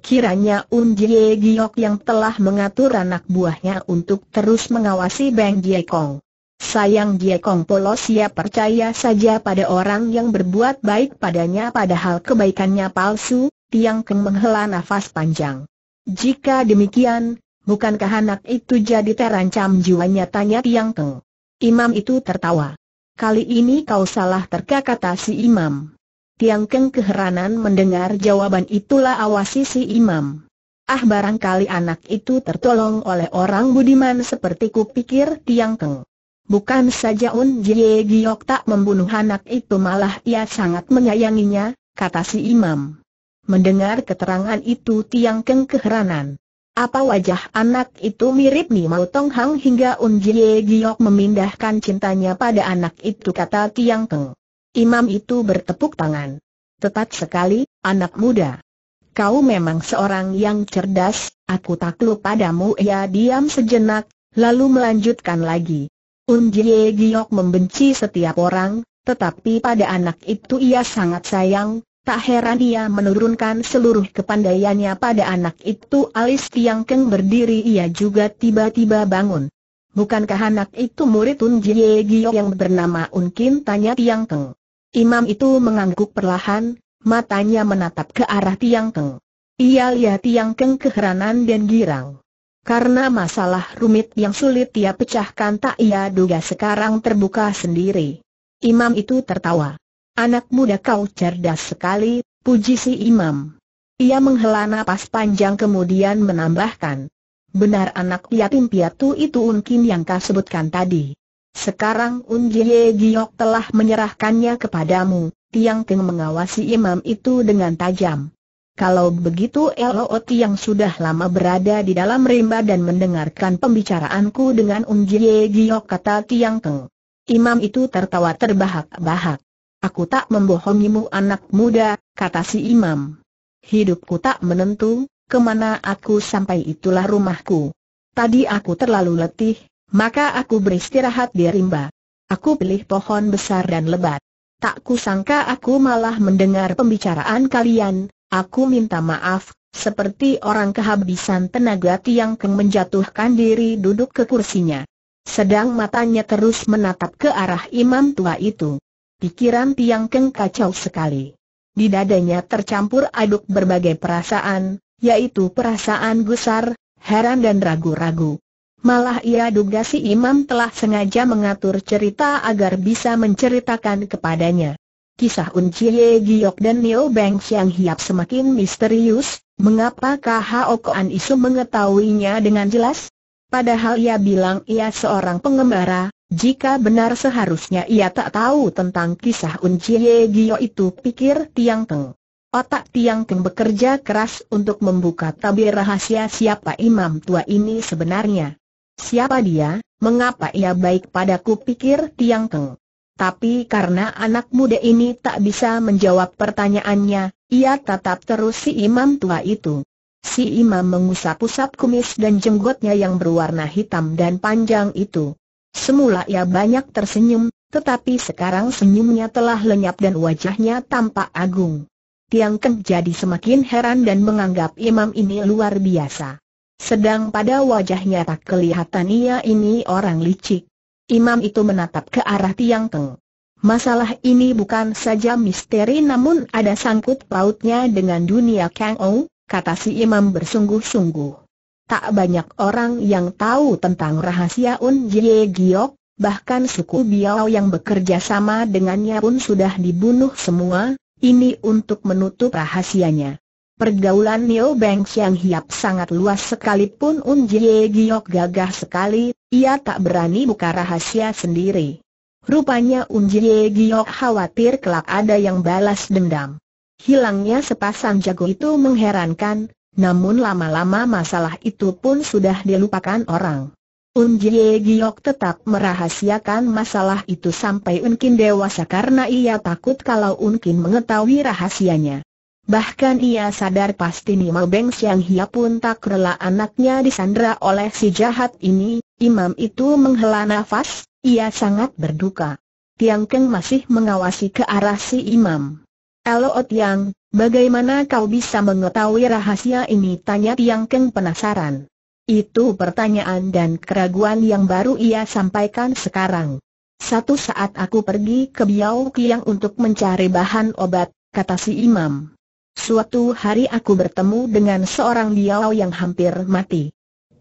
Kiranya Un Jie Giok yang telah mengatur anak buahnya untuk terus mengawasi Beng Jie Kong. Sayang Jie Kong polos ia percaya saja pada orang yang berbuat baik padanya padahal kebaikannya palsu, Tiang Keng menghela nafas panjang. Jika demikian, Bukankah anak itu jadi terancam jiwanya tanya Tiang Teng. Imam itu tertawa. Kali ini kau salah terkakatasi si Imam. Tiang Keng keheranan mendengar jawaban itulah awasi si Imam. Ah barangkali anak itu tertolong oleh orang budiman sepertiku pikir Tiang Keng. Bukan saja Un Jie Giok tak membunuh anak itu malah ia sangat menyayanginya, kata si Imam. Mendengar keterangan itu Tiang Keng keheranan. Apa wajah anak itu mirip Mao Tong Hang hingga Un Jie Giok memindahkan cintanya pada anak itu kata Tiang Teng. Imam itu bertepuk tangan. Tepat sekali, anak muda. Kau memang seorang yang cerdas, aku takluk padamu ia diam sejenak, lalu melanjutkan lagi. Un Jie Giok membenci setiap orang, tetapi pada anak itu ia sangat sayang, Tak heran ia menurunkan seluruh kepandaiannya pada anak itu alis Tiang Keng berdiri ia juga tiba-tiba bangun. Bukankah anak itu murid Un Jie Gio yang bernama Un Kim tanya Tiang Keng. Imam itu mengangguk perlahan, matanya menatap ke arah Tiang Keng. Ia lihat Tiang Keng keheranan dan girang. Karena masalah rumit yang sulit ia pecahkan tak ia duga sekarang terbuka sendiri. Imam itu tertawa. Anak muda kau cerdas sekali, puji si imam. Ia menghela nafas panjang kemudian menambahkan. Benar anak yatim piatu itu Unkin yang kau sebutkan tadi. Sekarang Unjie Giok telah menyerahkannya kepadamu, Tiang Teng mengawasi imam itu dengan tajam. Kalau begitu Lot yang sudah lama berada di dalam rimba dan mendengarkan pembicaraanku dengan Unjie Giok kata Tiang Teng. Imam itu tertawa terbahak-bahak. Aku tak membohongimu anak muda, kata si imam. Hidupku tak menentu, kemana aku sampai itulah rumahku. Tadi aku terlalu letih, maka aku beristirahat di rimba. Aku pilih pohon besar dan lebat. Tak kusangka aku malah mendengar pembicaraan kalian, aku minta maaf, seperti orang kehabisan tenaga Tiang Keng menjatuhkan diri duduk ke kursinya. Sedang matanya terus menatap ke arah imam tua itu. Pikiran Tiang Keng kacau sekali. Di dadanya tercampur aduk berbagai perasaan, yaitu perasaan gusar, heran dan ragu-ragu. Malah ia duga si imam telah sengaja mengatur cerita agar bisa menceritakan kepadanya. Kisah Chie Giok dan Neo Beng Xiang Hiap semakin misterius, mengapakah Hao Koan Isu mengetahuinya dengan jelas? Padahal ia bilang ia seorang pengembara, jika benar seharusnya ia tak tahu tentang kisah unjie Gio itu pikir Tiang Teng. Otak Tiang Teng bekerja keras untuk membuka tabir rahasia siapa imam tua ini sebenarnya. Siapa dia, mengapa ia baik padaku pikir Tiang Teng. Tapi karena anak muda ini tak bisa menjawab pertanyaannya, ia tetap terus si imam tua itu. Si imam mengusap-usap kumis dan jenggotnya yang berwarna hitam dan panjang itu. Semula ia banyak tersenyum, tetapi sekarang senyumnya telah lenyap dan wajahnya tampak agung. Tiang Keng jadi semakin heran dan menganggap imam ini luar biasa. Sedang pada wajahnya tak kelihatan ia ini orang licik. Imam itu menatap ke arah Tiang Keng. Masalah ini bukan saja misteri namun ada sangkut pautnya dengan dunia Kang Ou, kata si imam bersungguh-sungguh. Tak banyak orang yang tahu tentang rahasia Un Jie Giok, bahkan suku Biao yang bekerja sama dengannya pun sudah dibunuh semua, ini untuk menutup rahasianya. Pergaulan Neo Banks yang Hiap sangat luas sekalipun Un Jie Giok gagah sekali, ia tak berani buka rahasia sendiri. Rupanya Un Jie Giok khawatir kelak ada yang balas dendam. Hilangnya sepasang jago itu mengherankan, namun lama-lama masalah itu pun sudah dilupakan orang. Un Jie Giok tetap merahasiakan masalah itu sampai Un Kin dewasa karena ia takut kalau Un Kin mengetahui rahasianya. Bahkan ia sadar pasti Nima Beng Siang Hia pun tak rela anaknya disandra oleh si jahat ini, imam itu menghela nafas, ia sangat berduka. Tiang Keng masih mengawasi ke arah si imam. Ot Yang, bagaimana kau bisa mengetahui rahasia ini? Tanya Tiang Keng penasaran. Itu pertanyaan dan keraguan yang baru ia sampaikan sekarang. Satu saat aku pergi ke Biao Kiang untuk mencari bahan obat, kata si imam. Suatu hari aku bertemu dengan seorang Biao yang hampir mati.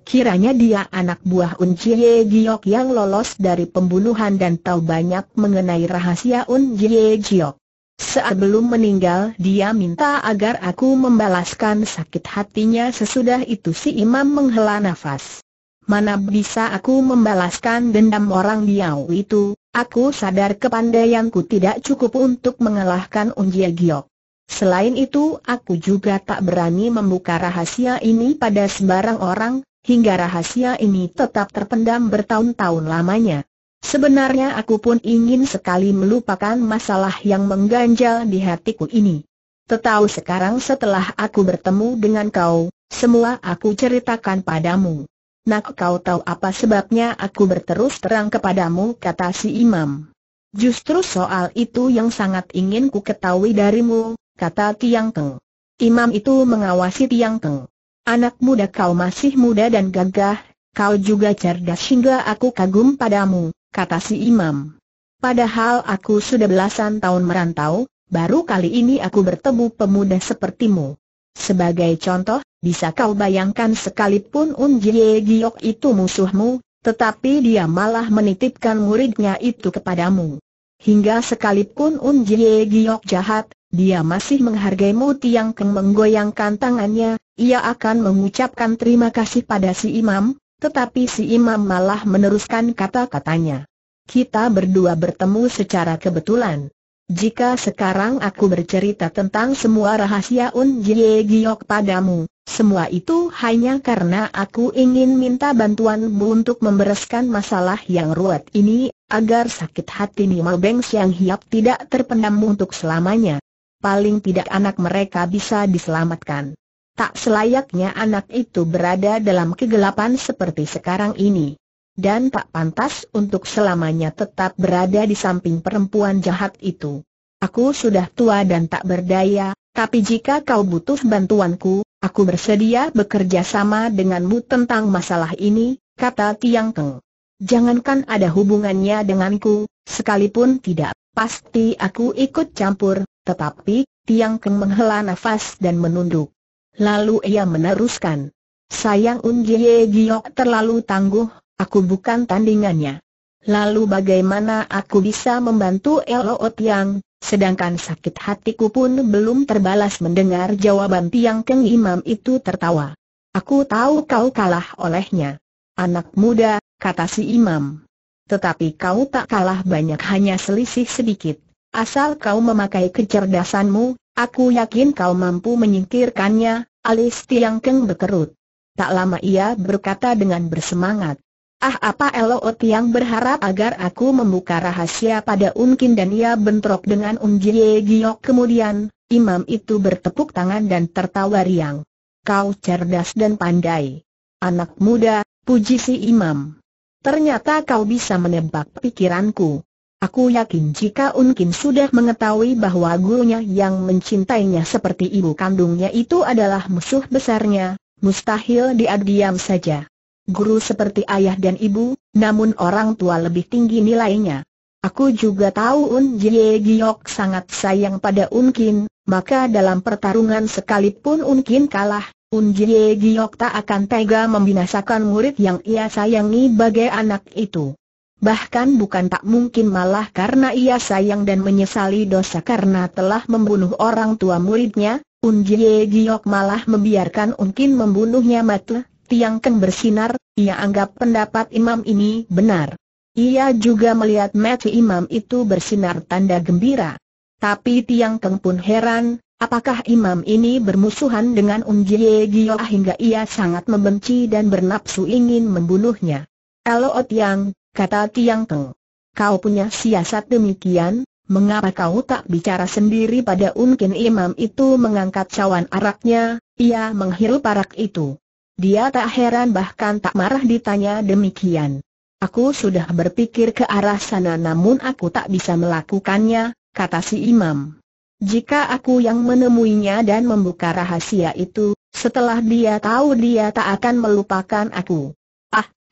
Kiranya dia anak buah Unjie Giok yang lolos dari pembunuhan dan tahu banyak mengenai rahasia Unjie Giok. Sebelum meninggal dia minta agar aku membalaskan sakit hatinya sesudah itu si imam menghela nafas. Mana bisa aku membalaskan dendam orang diau itu, aku sadar kepandaianku tidak cukup untuk mengalahkan Unjia Giok. Selain itu aku juga tak berani membuka rahasia ini pada sembarang orang, hingga rahasia ini tetap terpendam bertahun-tahun lamanya. Sebenarnya aku pun ingin sekali melupakan masalah yang mengganjal di hatiku ini. Tetapi sekarang setelah aku bertemu dengan kau, semua aku ceritakan padamu. Nak kau tahu apa sebabnya aku berterus terang kepadamu kata si imam. Justru soal itu yang sangat ingin ku ketahui darimu, kata Tiang Teng. Imam itu mengawasi Tiang Teng. Anak muda kau masih muda dan gagah, kau juga cerdas hingga aku kagum padamu, kata si imam. Padahal aku sudah belasan tahun merantau, baru kali ini aku bertemu pemuda sepertimu. Sebagai contoh, bisa kau bayangkan sekalipun Un Jie Giok itu musuhmu, tetapi dia malah menitipkan muridnya itu kepadamu. Hingga sekalipun Un Jie Giok jahat, dia masih menghargaimu Tiang Keng menggoyangkan tangannya, ia akan mengucapkan terima kasih pada si imam, tetapi si imam malah meneruskan kata-katanya. Kita berdua bertemu secara kebetulan. Jika sekarang aku bercerita tentang semua rahasia Un Jie Giok padamu, semua itu hanya karena aku ingin minta bantuanmu untuk membereskan masalah yang ruwet ini, agar sakit hati Nima Beng Siang Hiap tidak terpendam untuk selamanya. Paling tidak anak mereka bisa diselamatkan. Tak selayaknya anak itu berada dalam kegelapan seperti sekarang ini. Dan tak pantas untuk selamanya tetap berada di samping perempuan jahat itu. Aku sudah tua dan tak berdaya, tapi jika kau butuh bantuanku, aku bersedia bekerja sama denganmu tentang masalah ini, kata Tiang Keng. Jangankan ada hubungannya denganku, sekalipun tidak, pasti aku ikut campur, tetapi Tiang Keng menghela nafas dan menunduk. Lalu ia meneruskan. Sayang Unjie Giok terlalu tangguh, aku bukan tandingannya. Lalu bagaimana aku bisa membantu Elo Tiang, sedangkan sakit hatiku pun belum terbalas mendengar jawaban Tiang Keng Imam itu tertawa. Aku tahu kau kalah olehnya. Anak muda, kata si Imam. Tetapi kau tak kalah banyak hanya selisih sedikit. Asal kau memakai kecerdasanmu, Aku yakin kau mampu menyingkirkannya, alis Tiang Keng berkerut. Tak lama ia berkata dengan bersemangat. Ah apa Elo yang berharap agar aku membuka rahasia pada Unkin dan ia bentrok dengan Unjie Giok kemudian, imam itu bertepuk tangan dan tertawa riang. Kau cerdas dan pandai. Anak muda, puji si imam. Ternyata kau bisa menebak pikiranku. Aku yakin jika Unkin sudah mengetahui bahwa gurunya yang mencintainya seperti ibu kandungnya itu adalah musuh besarnya, mustahil dia diam saja. Guru seperti ayah dan ibu, namun orang tua lebih tinggi nilainya. Aku juga tahu Un Jie Giok sangat sayang pada Unkin, maka dalam pertarungan sekalipun Unkin kalah, Un Jie Giok tak akan tega membinasakan murid yang ia sayangi bagai anak itu. Bahkan bukan tak mungkin malah karena ia sayang dan menyesali dosa karena telah membunuh orang tua muridnya, Unjie Giok malah membiarkan mungkin membunuhnya mati. Tiang Ken bersinar, ia anggap pendapat imam ini benar. Ia juga melihat mati imam itu bersinar tanda gembira. Tapi Tiang Keng pun heran, apakah imam ini bermusuhan dengan Unjie Giok hingga ia sangat membenci dan bernapsu ingin membunuhnya. Elo Tiang, kata Tiang Teng. Kau punya siasat demikian, mengapa kau tak bicara sendiri pada Unkin Imam itu mengangkat cawan araknya, ia menghirup arak itu. Dia tak heran bahkan tak marah ditanya demikian. Aku sudah berpikir ke arah sana namun aku tak bisa melakukannya, kata si imam. Jika aku yang menemuinya dan membuka rahasia itu, setelah dia tahu dia tak akan melupakan aku.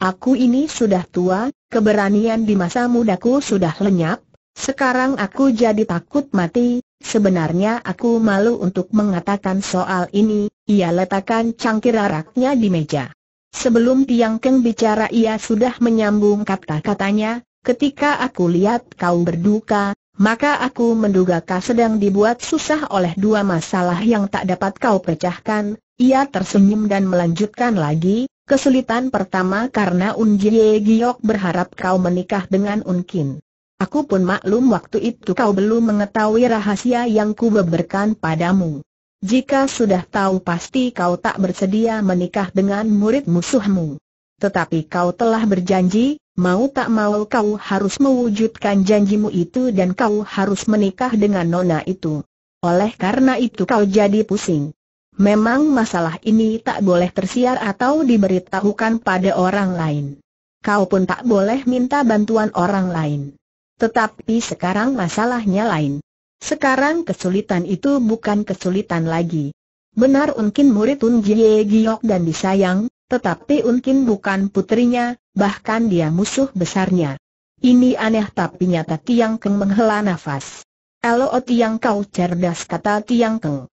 Aku ini sudah tua, keberanian di masa mudaku sudah lenyap, sekarang aku jadi takut mati, sebenarnya aku malu untuk mengatakan soal ini, ia letakkan cangkir araknya di meja. Sebelum Tiang Keng bicara ia sudah menyambung kata-katanya, ketika aku lihat kau berduka, maka aku menduga kau sedang dibuat susah oleh dua masalah yang tak dapat kau pecahkan, ia tersenyum dan melanjutkan lagi, Kesulitan pertama karena Un Jie Giok berharap kau menikah dengan Un Kin. Aku pun maklum waktu itu kau belum mengetahui rahasia yang beberkan padamu. Jika sudah tahu pasti kau tak bersedia menikah dengan murid musuhmu. Tetapi kau telah berjanji, mau tak mau kau harus mewujudkan janjimu itu dan kau harus menikah dengan nona itu. Oleh karena itu kau jadi pusing. Memang masalah ini tak boleh tersiar atau diberitahukan pada orang lain. Kau pun tak boleh minta bantuan orang lain. Tetapi sekarang masalahnya lain. Sekarang kesulitan itu bukan kesulitan lagi. Benar mungkin murid Un Jie Giok dan disayang, tetapi mungkin bukan putrinya, bahkan dia musuh besarnya. Ini aneh tapi nyata Tiang Keng menghela nafas. Elo Tiang kau cerdas kata Tiang Keng.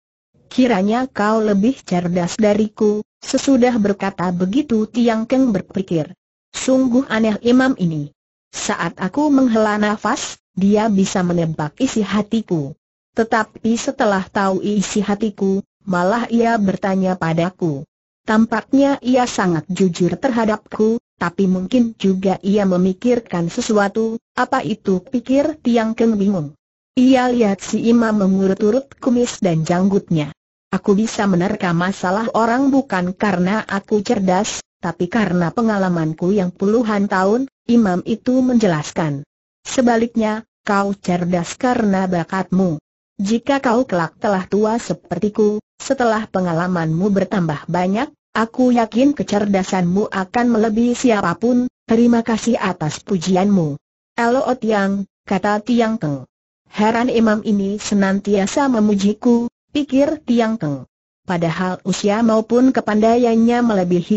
Kiranya kau lebih cerdas dariku, sesudah berkata begitu Tiang Keng berpikir. Sungguh aneh imam ini. Saat aku menghela nafas, dia bisa menebak isi hatiku. Tetapi setelah tahu isi hatiku, malah ia bertanya padaku. Tampaknya ia sangat jujur terhadapku, tapi mungkin juga ia memikirkan sesuatu, apa itu pikir Tiang Keng bingung. Ia lihat si imam mengurut-urut kumis dan janggutnya. Aku bisa menerka masalah orang bukan karena aku cerdas, tapi karena pengalamanku yang puluhan tahun, imam itu menjelaskan. Sebaliknya, kau cerdas karena bakatmu. Jika kau kelak telah tua sepertiku, setelah pengalamanmu bertambah banyak, aku yakin kecerdasanmu akan melebihi siapapun, terima kasih atas pujianmu. Elo Otiang, kata Tiang Teng. Heran imam ini senantiasa memujiku, pikir Tiang Keng. Padahal usia maupun kepandaiannya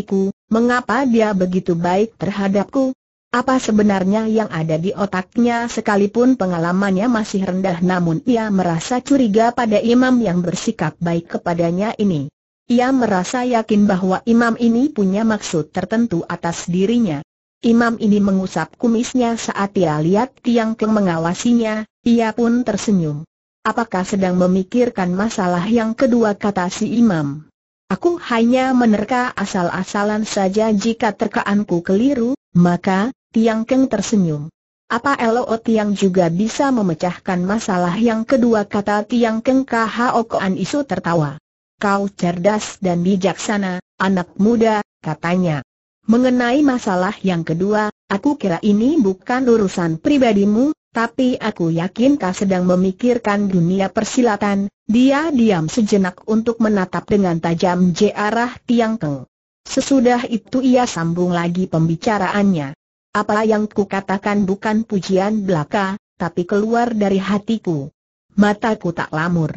ku, mengapa dia begitu baik terhadapku? Apa sebenarnya yang ada di otaknya sekalipun pengalamannya masih rendah namun ia merasa curiga pada imam yang bersikap baik kepadanya ini. Ia merasa yakin bahwa imam ini punya maksud tertentu atas dirinya. Imam ini mengusap kumisnya saat ia lihat Tiang Keng mengawasinya, ia pun tersenyum apakah sedang memikirkan masalah yang kedua kata si imam. Aku hanya menerka asal-asalan saja jika terkaanku keliru, maka, Tiang Keng tersenyum. Apa elo Tiang juga bisa memecahkan masalah yang kedua kata Tiang Keng Khao Koan Isu tertawa. Kau cerdas dan bijaksana, anak muda, katanya. Mengenai masalah yang kedua, aku kira ini bukan urusan pribadimu, tapi aku yakin kau sedang memikirkan dunia persilatan, dia diam sejenak untuk menatap dengan tajam arah Tiang Keng. Sesudah itu ia sambung lagi pembicaraannya. Apa yang ku katakan bukan pujian belaka, tapi keluar dari hatiku. Mataku tak lamur.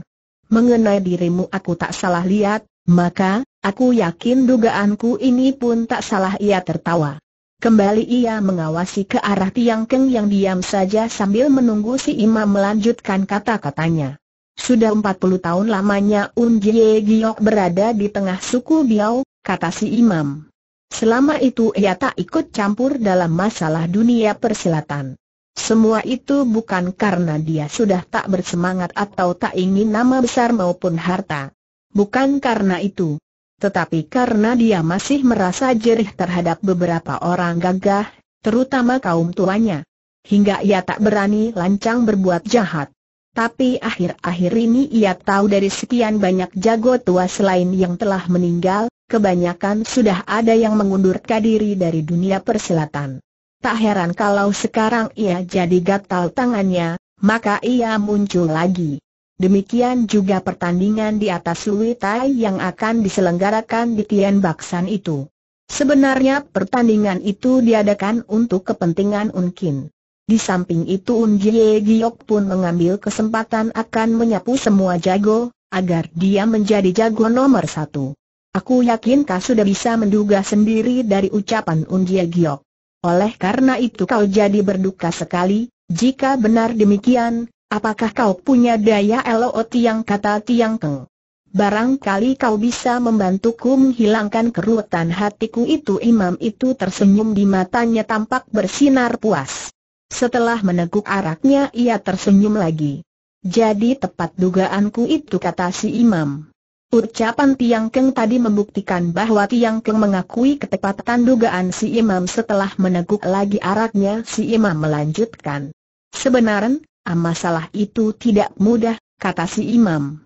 Mengenai dirimu aku tak salah lihat, maka, aku yakin dugaanku ini pun tak salah ia tertawa. Kembali ia mengawasi ke arah Tiang Keng yang diam saja sambil menunggu si imam melanjutkan kata-katanya. Sudah 40 tahun lamanya Un Jie Giok berada di tengah suku Biao, kata si imam. Selama itu ia tak ikut campur dalam masalah dunia persilatan. Semua itu bukan karena dia sudah tak bersemangat atau tak ingin nama besar maupun harta. Bukan karena itu, tetapi karena dia masih merasa jerih terhadap beberapa orang gagah, terutama kaum tuanya. Hingga ia tak berani lancang berbuat jahat. Tapi akhir-akhir ini ia tahu dari sekian banyak jago tua selain yang telah meninggal, kebanyakan sudah ada yang mengundurkan diri dari dunia persilatan. Tak heran kalau sekarang ia jadi gatal tangannya, maka ia muncul lagi. Demikian juga pertandingan di atas Tai yang akan diselenggarakan di Tian Baksan itu. Sebenarnya pertandingan itu diadakan untuk kepentingan Unkin. Di samping itu Un Jie Giok pun mengambil kesempatan akan menyapu semua jago, agar dia menjadi jago nomor satu. Aku yakin kau sudah bisa menduga sendiri dari ucapan Un Jie Giok. Oleh karena itu kau jadi berduka sekali, jika benar demikian, Apakah kau punya daya Lot yang kata Tiang Keng? Barangkali kau bisa membantuku menghilangkan kerutan hatiku itu imam itu tersenyum di matanya tampak bersinar puas. Setelah meneguk araknya ia tersenyum lagi. Jadi tepat dugaanku itu kata si imam. Ucapan Tiang Keng tadi membuktikan bahwa Tiang Keng mengakui ketepatan dugaan si imam setelah meneguk lagi araknya si imam melanjutkan. Sebenarnya, Ah, masalah itu tidak mudah, kata si imam.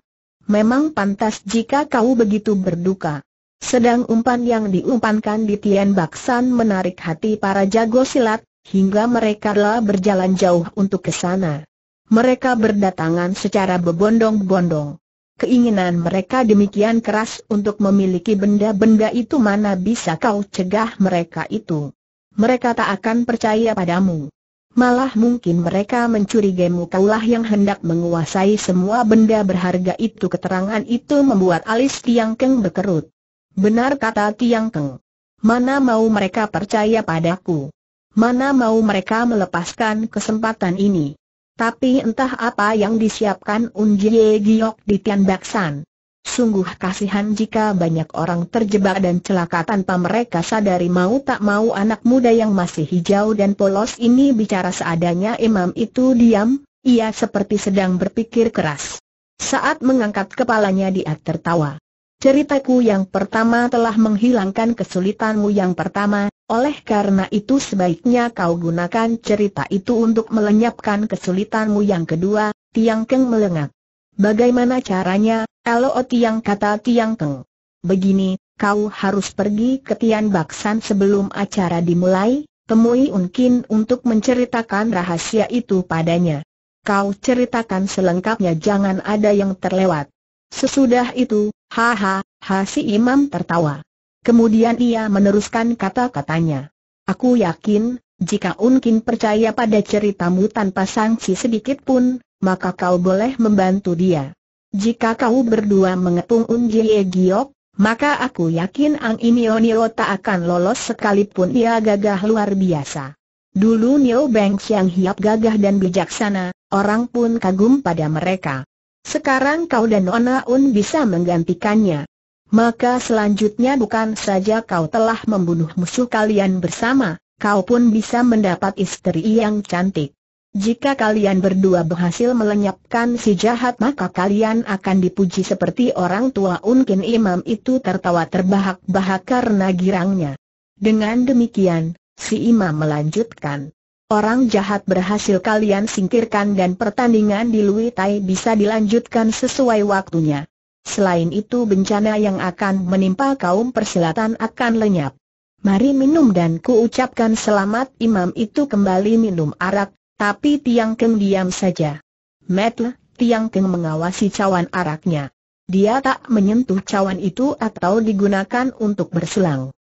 Memang pantas jika kau begitu berduka. Sedang umpan yang diumpankan di Tian Baksan menarik hati para jago silat, hingga mereka telah berjalan jauh untuk ke sana. Mereka berdatangan secara berbondong-bondong. Keinginan mereka demikian keras untuk memiliki benda-benda itu mana bisa kau cegah mereka itu. Mereka tak akan percaya padamu. Malah mungkin mereka mencurigai kaulah yang hendak menguasai semua benda berharga itu Keterangan itu membuat alis Tiang Keng berkerut Benar kata Tiang Keng Mana mau mereka percaya padaku Mana mau mereka melepaskan kesempatan ini Tapi entah apa yang disiapkan Unjie Giok di Tian Baksan Sungguh kasihan jika banyak orang terjebak dan celaka tanpa mereka sadari mau tak mau anak muda yang masih hijau dan polos ini bicara seadanya imam itu diam, ia seperti sedang berpikir keras. Saat mengangkat kepalanya dia tertawa. Ceritaku yang pertama telah menghilangkan kesulitanmu yang pertama, oleh karena itu sebaiknya kau gunakan cerita itu untuk melenyapkan kesulitanmu yang kedua, Tiang Keng melengak. Bagaimana caranya, Elo Tiang kata Tiang Keng. Begini, kau harus pergi ke Tian Baksan sebelum acara dimulai, temui Unkin untuk menceritakan rahasia itu padanya. Kau ceritakan selengkapnya jangan ada yang terlewat. Sesudah itu, haha, ha si imam tertawa. Kemudian ia meneruskan kata-katanya. Aku yakin, jika Unkin percaya pada ceritamu tanpa sanksi sedikit pun, maka kau boleh membantu dia. Jika kau berdua mengepung Ye Giok, maka aku yakin Ang Inio Nio tak akan lolos sekalipun ia gagah luar biasa. Dulu Nio Beng Xiang Hiap gagah dan bijaksana, orang pun kagum pada mereka. Sekarang kau dan Nona Un bisa menggantikannya. Maka selanjutnya bukan saja kau telah membunuh musuh kalian bersama, kau pun bisa mendapat istri yang cantik. Jika kalian berdua berhasil melenyapkan si jahat maka kalian akan dipuji seperti orang tua Unkin Imam itu tertawa terbahak-bahak karena girangnya. Dengan demikian, si imam melanjutkan. Orang jahat berhasil kalian singkirkan dan pertandingan di Lui Tai bisa dilanjutkan sesuai waktunya. Selain itu bencana yang akan menimpa kaum persilatan akan lenyap. Mari minum dan kuucapkan selamat imam itu kembali minum arak tapi Tiang Keng diam saja. Metle, Tiang Keng mengawasi cawan araknya. Dia tak menyentuh cawan itu atau digunakan untuk berselang.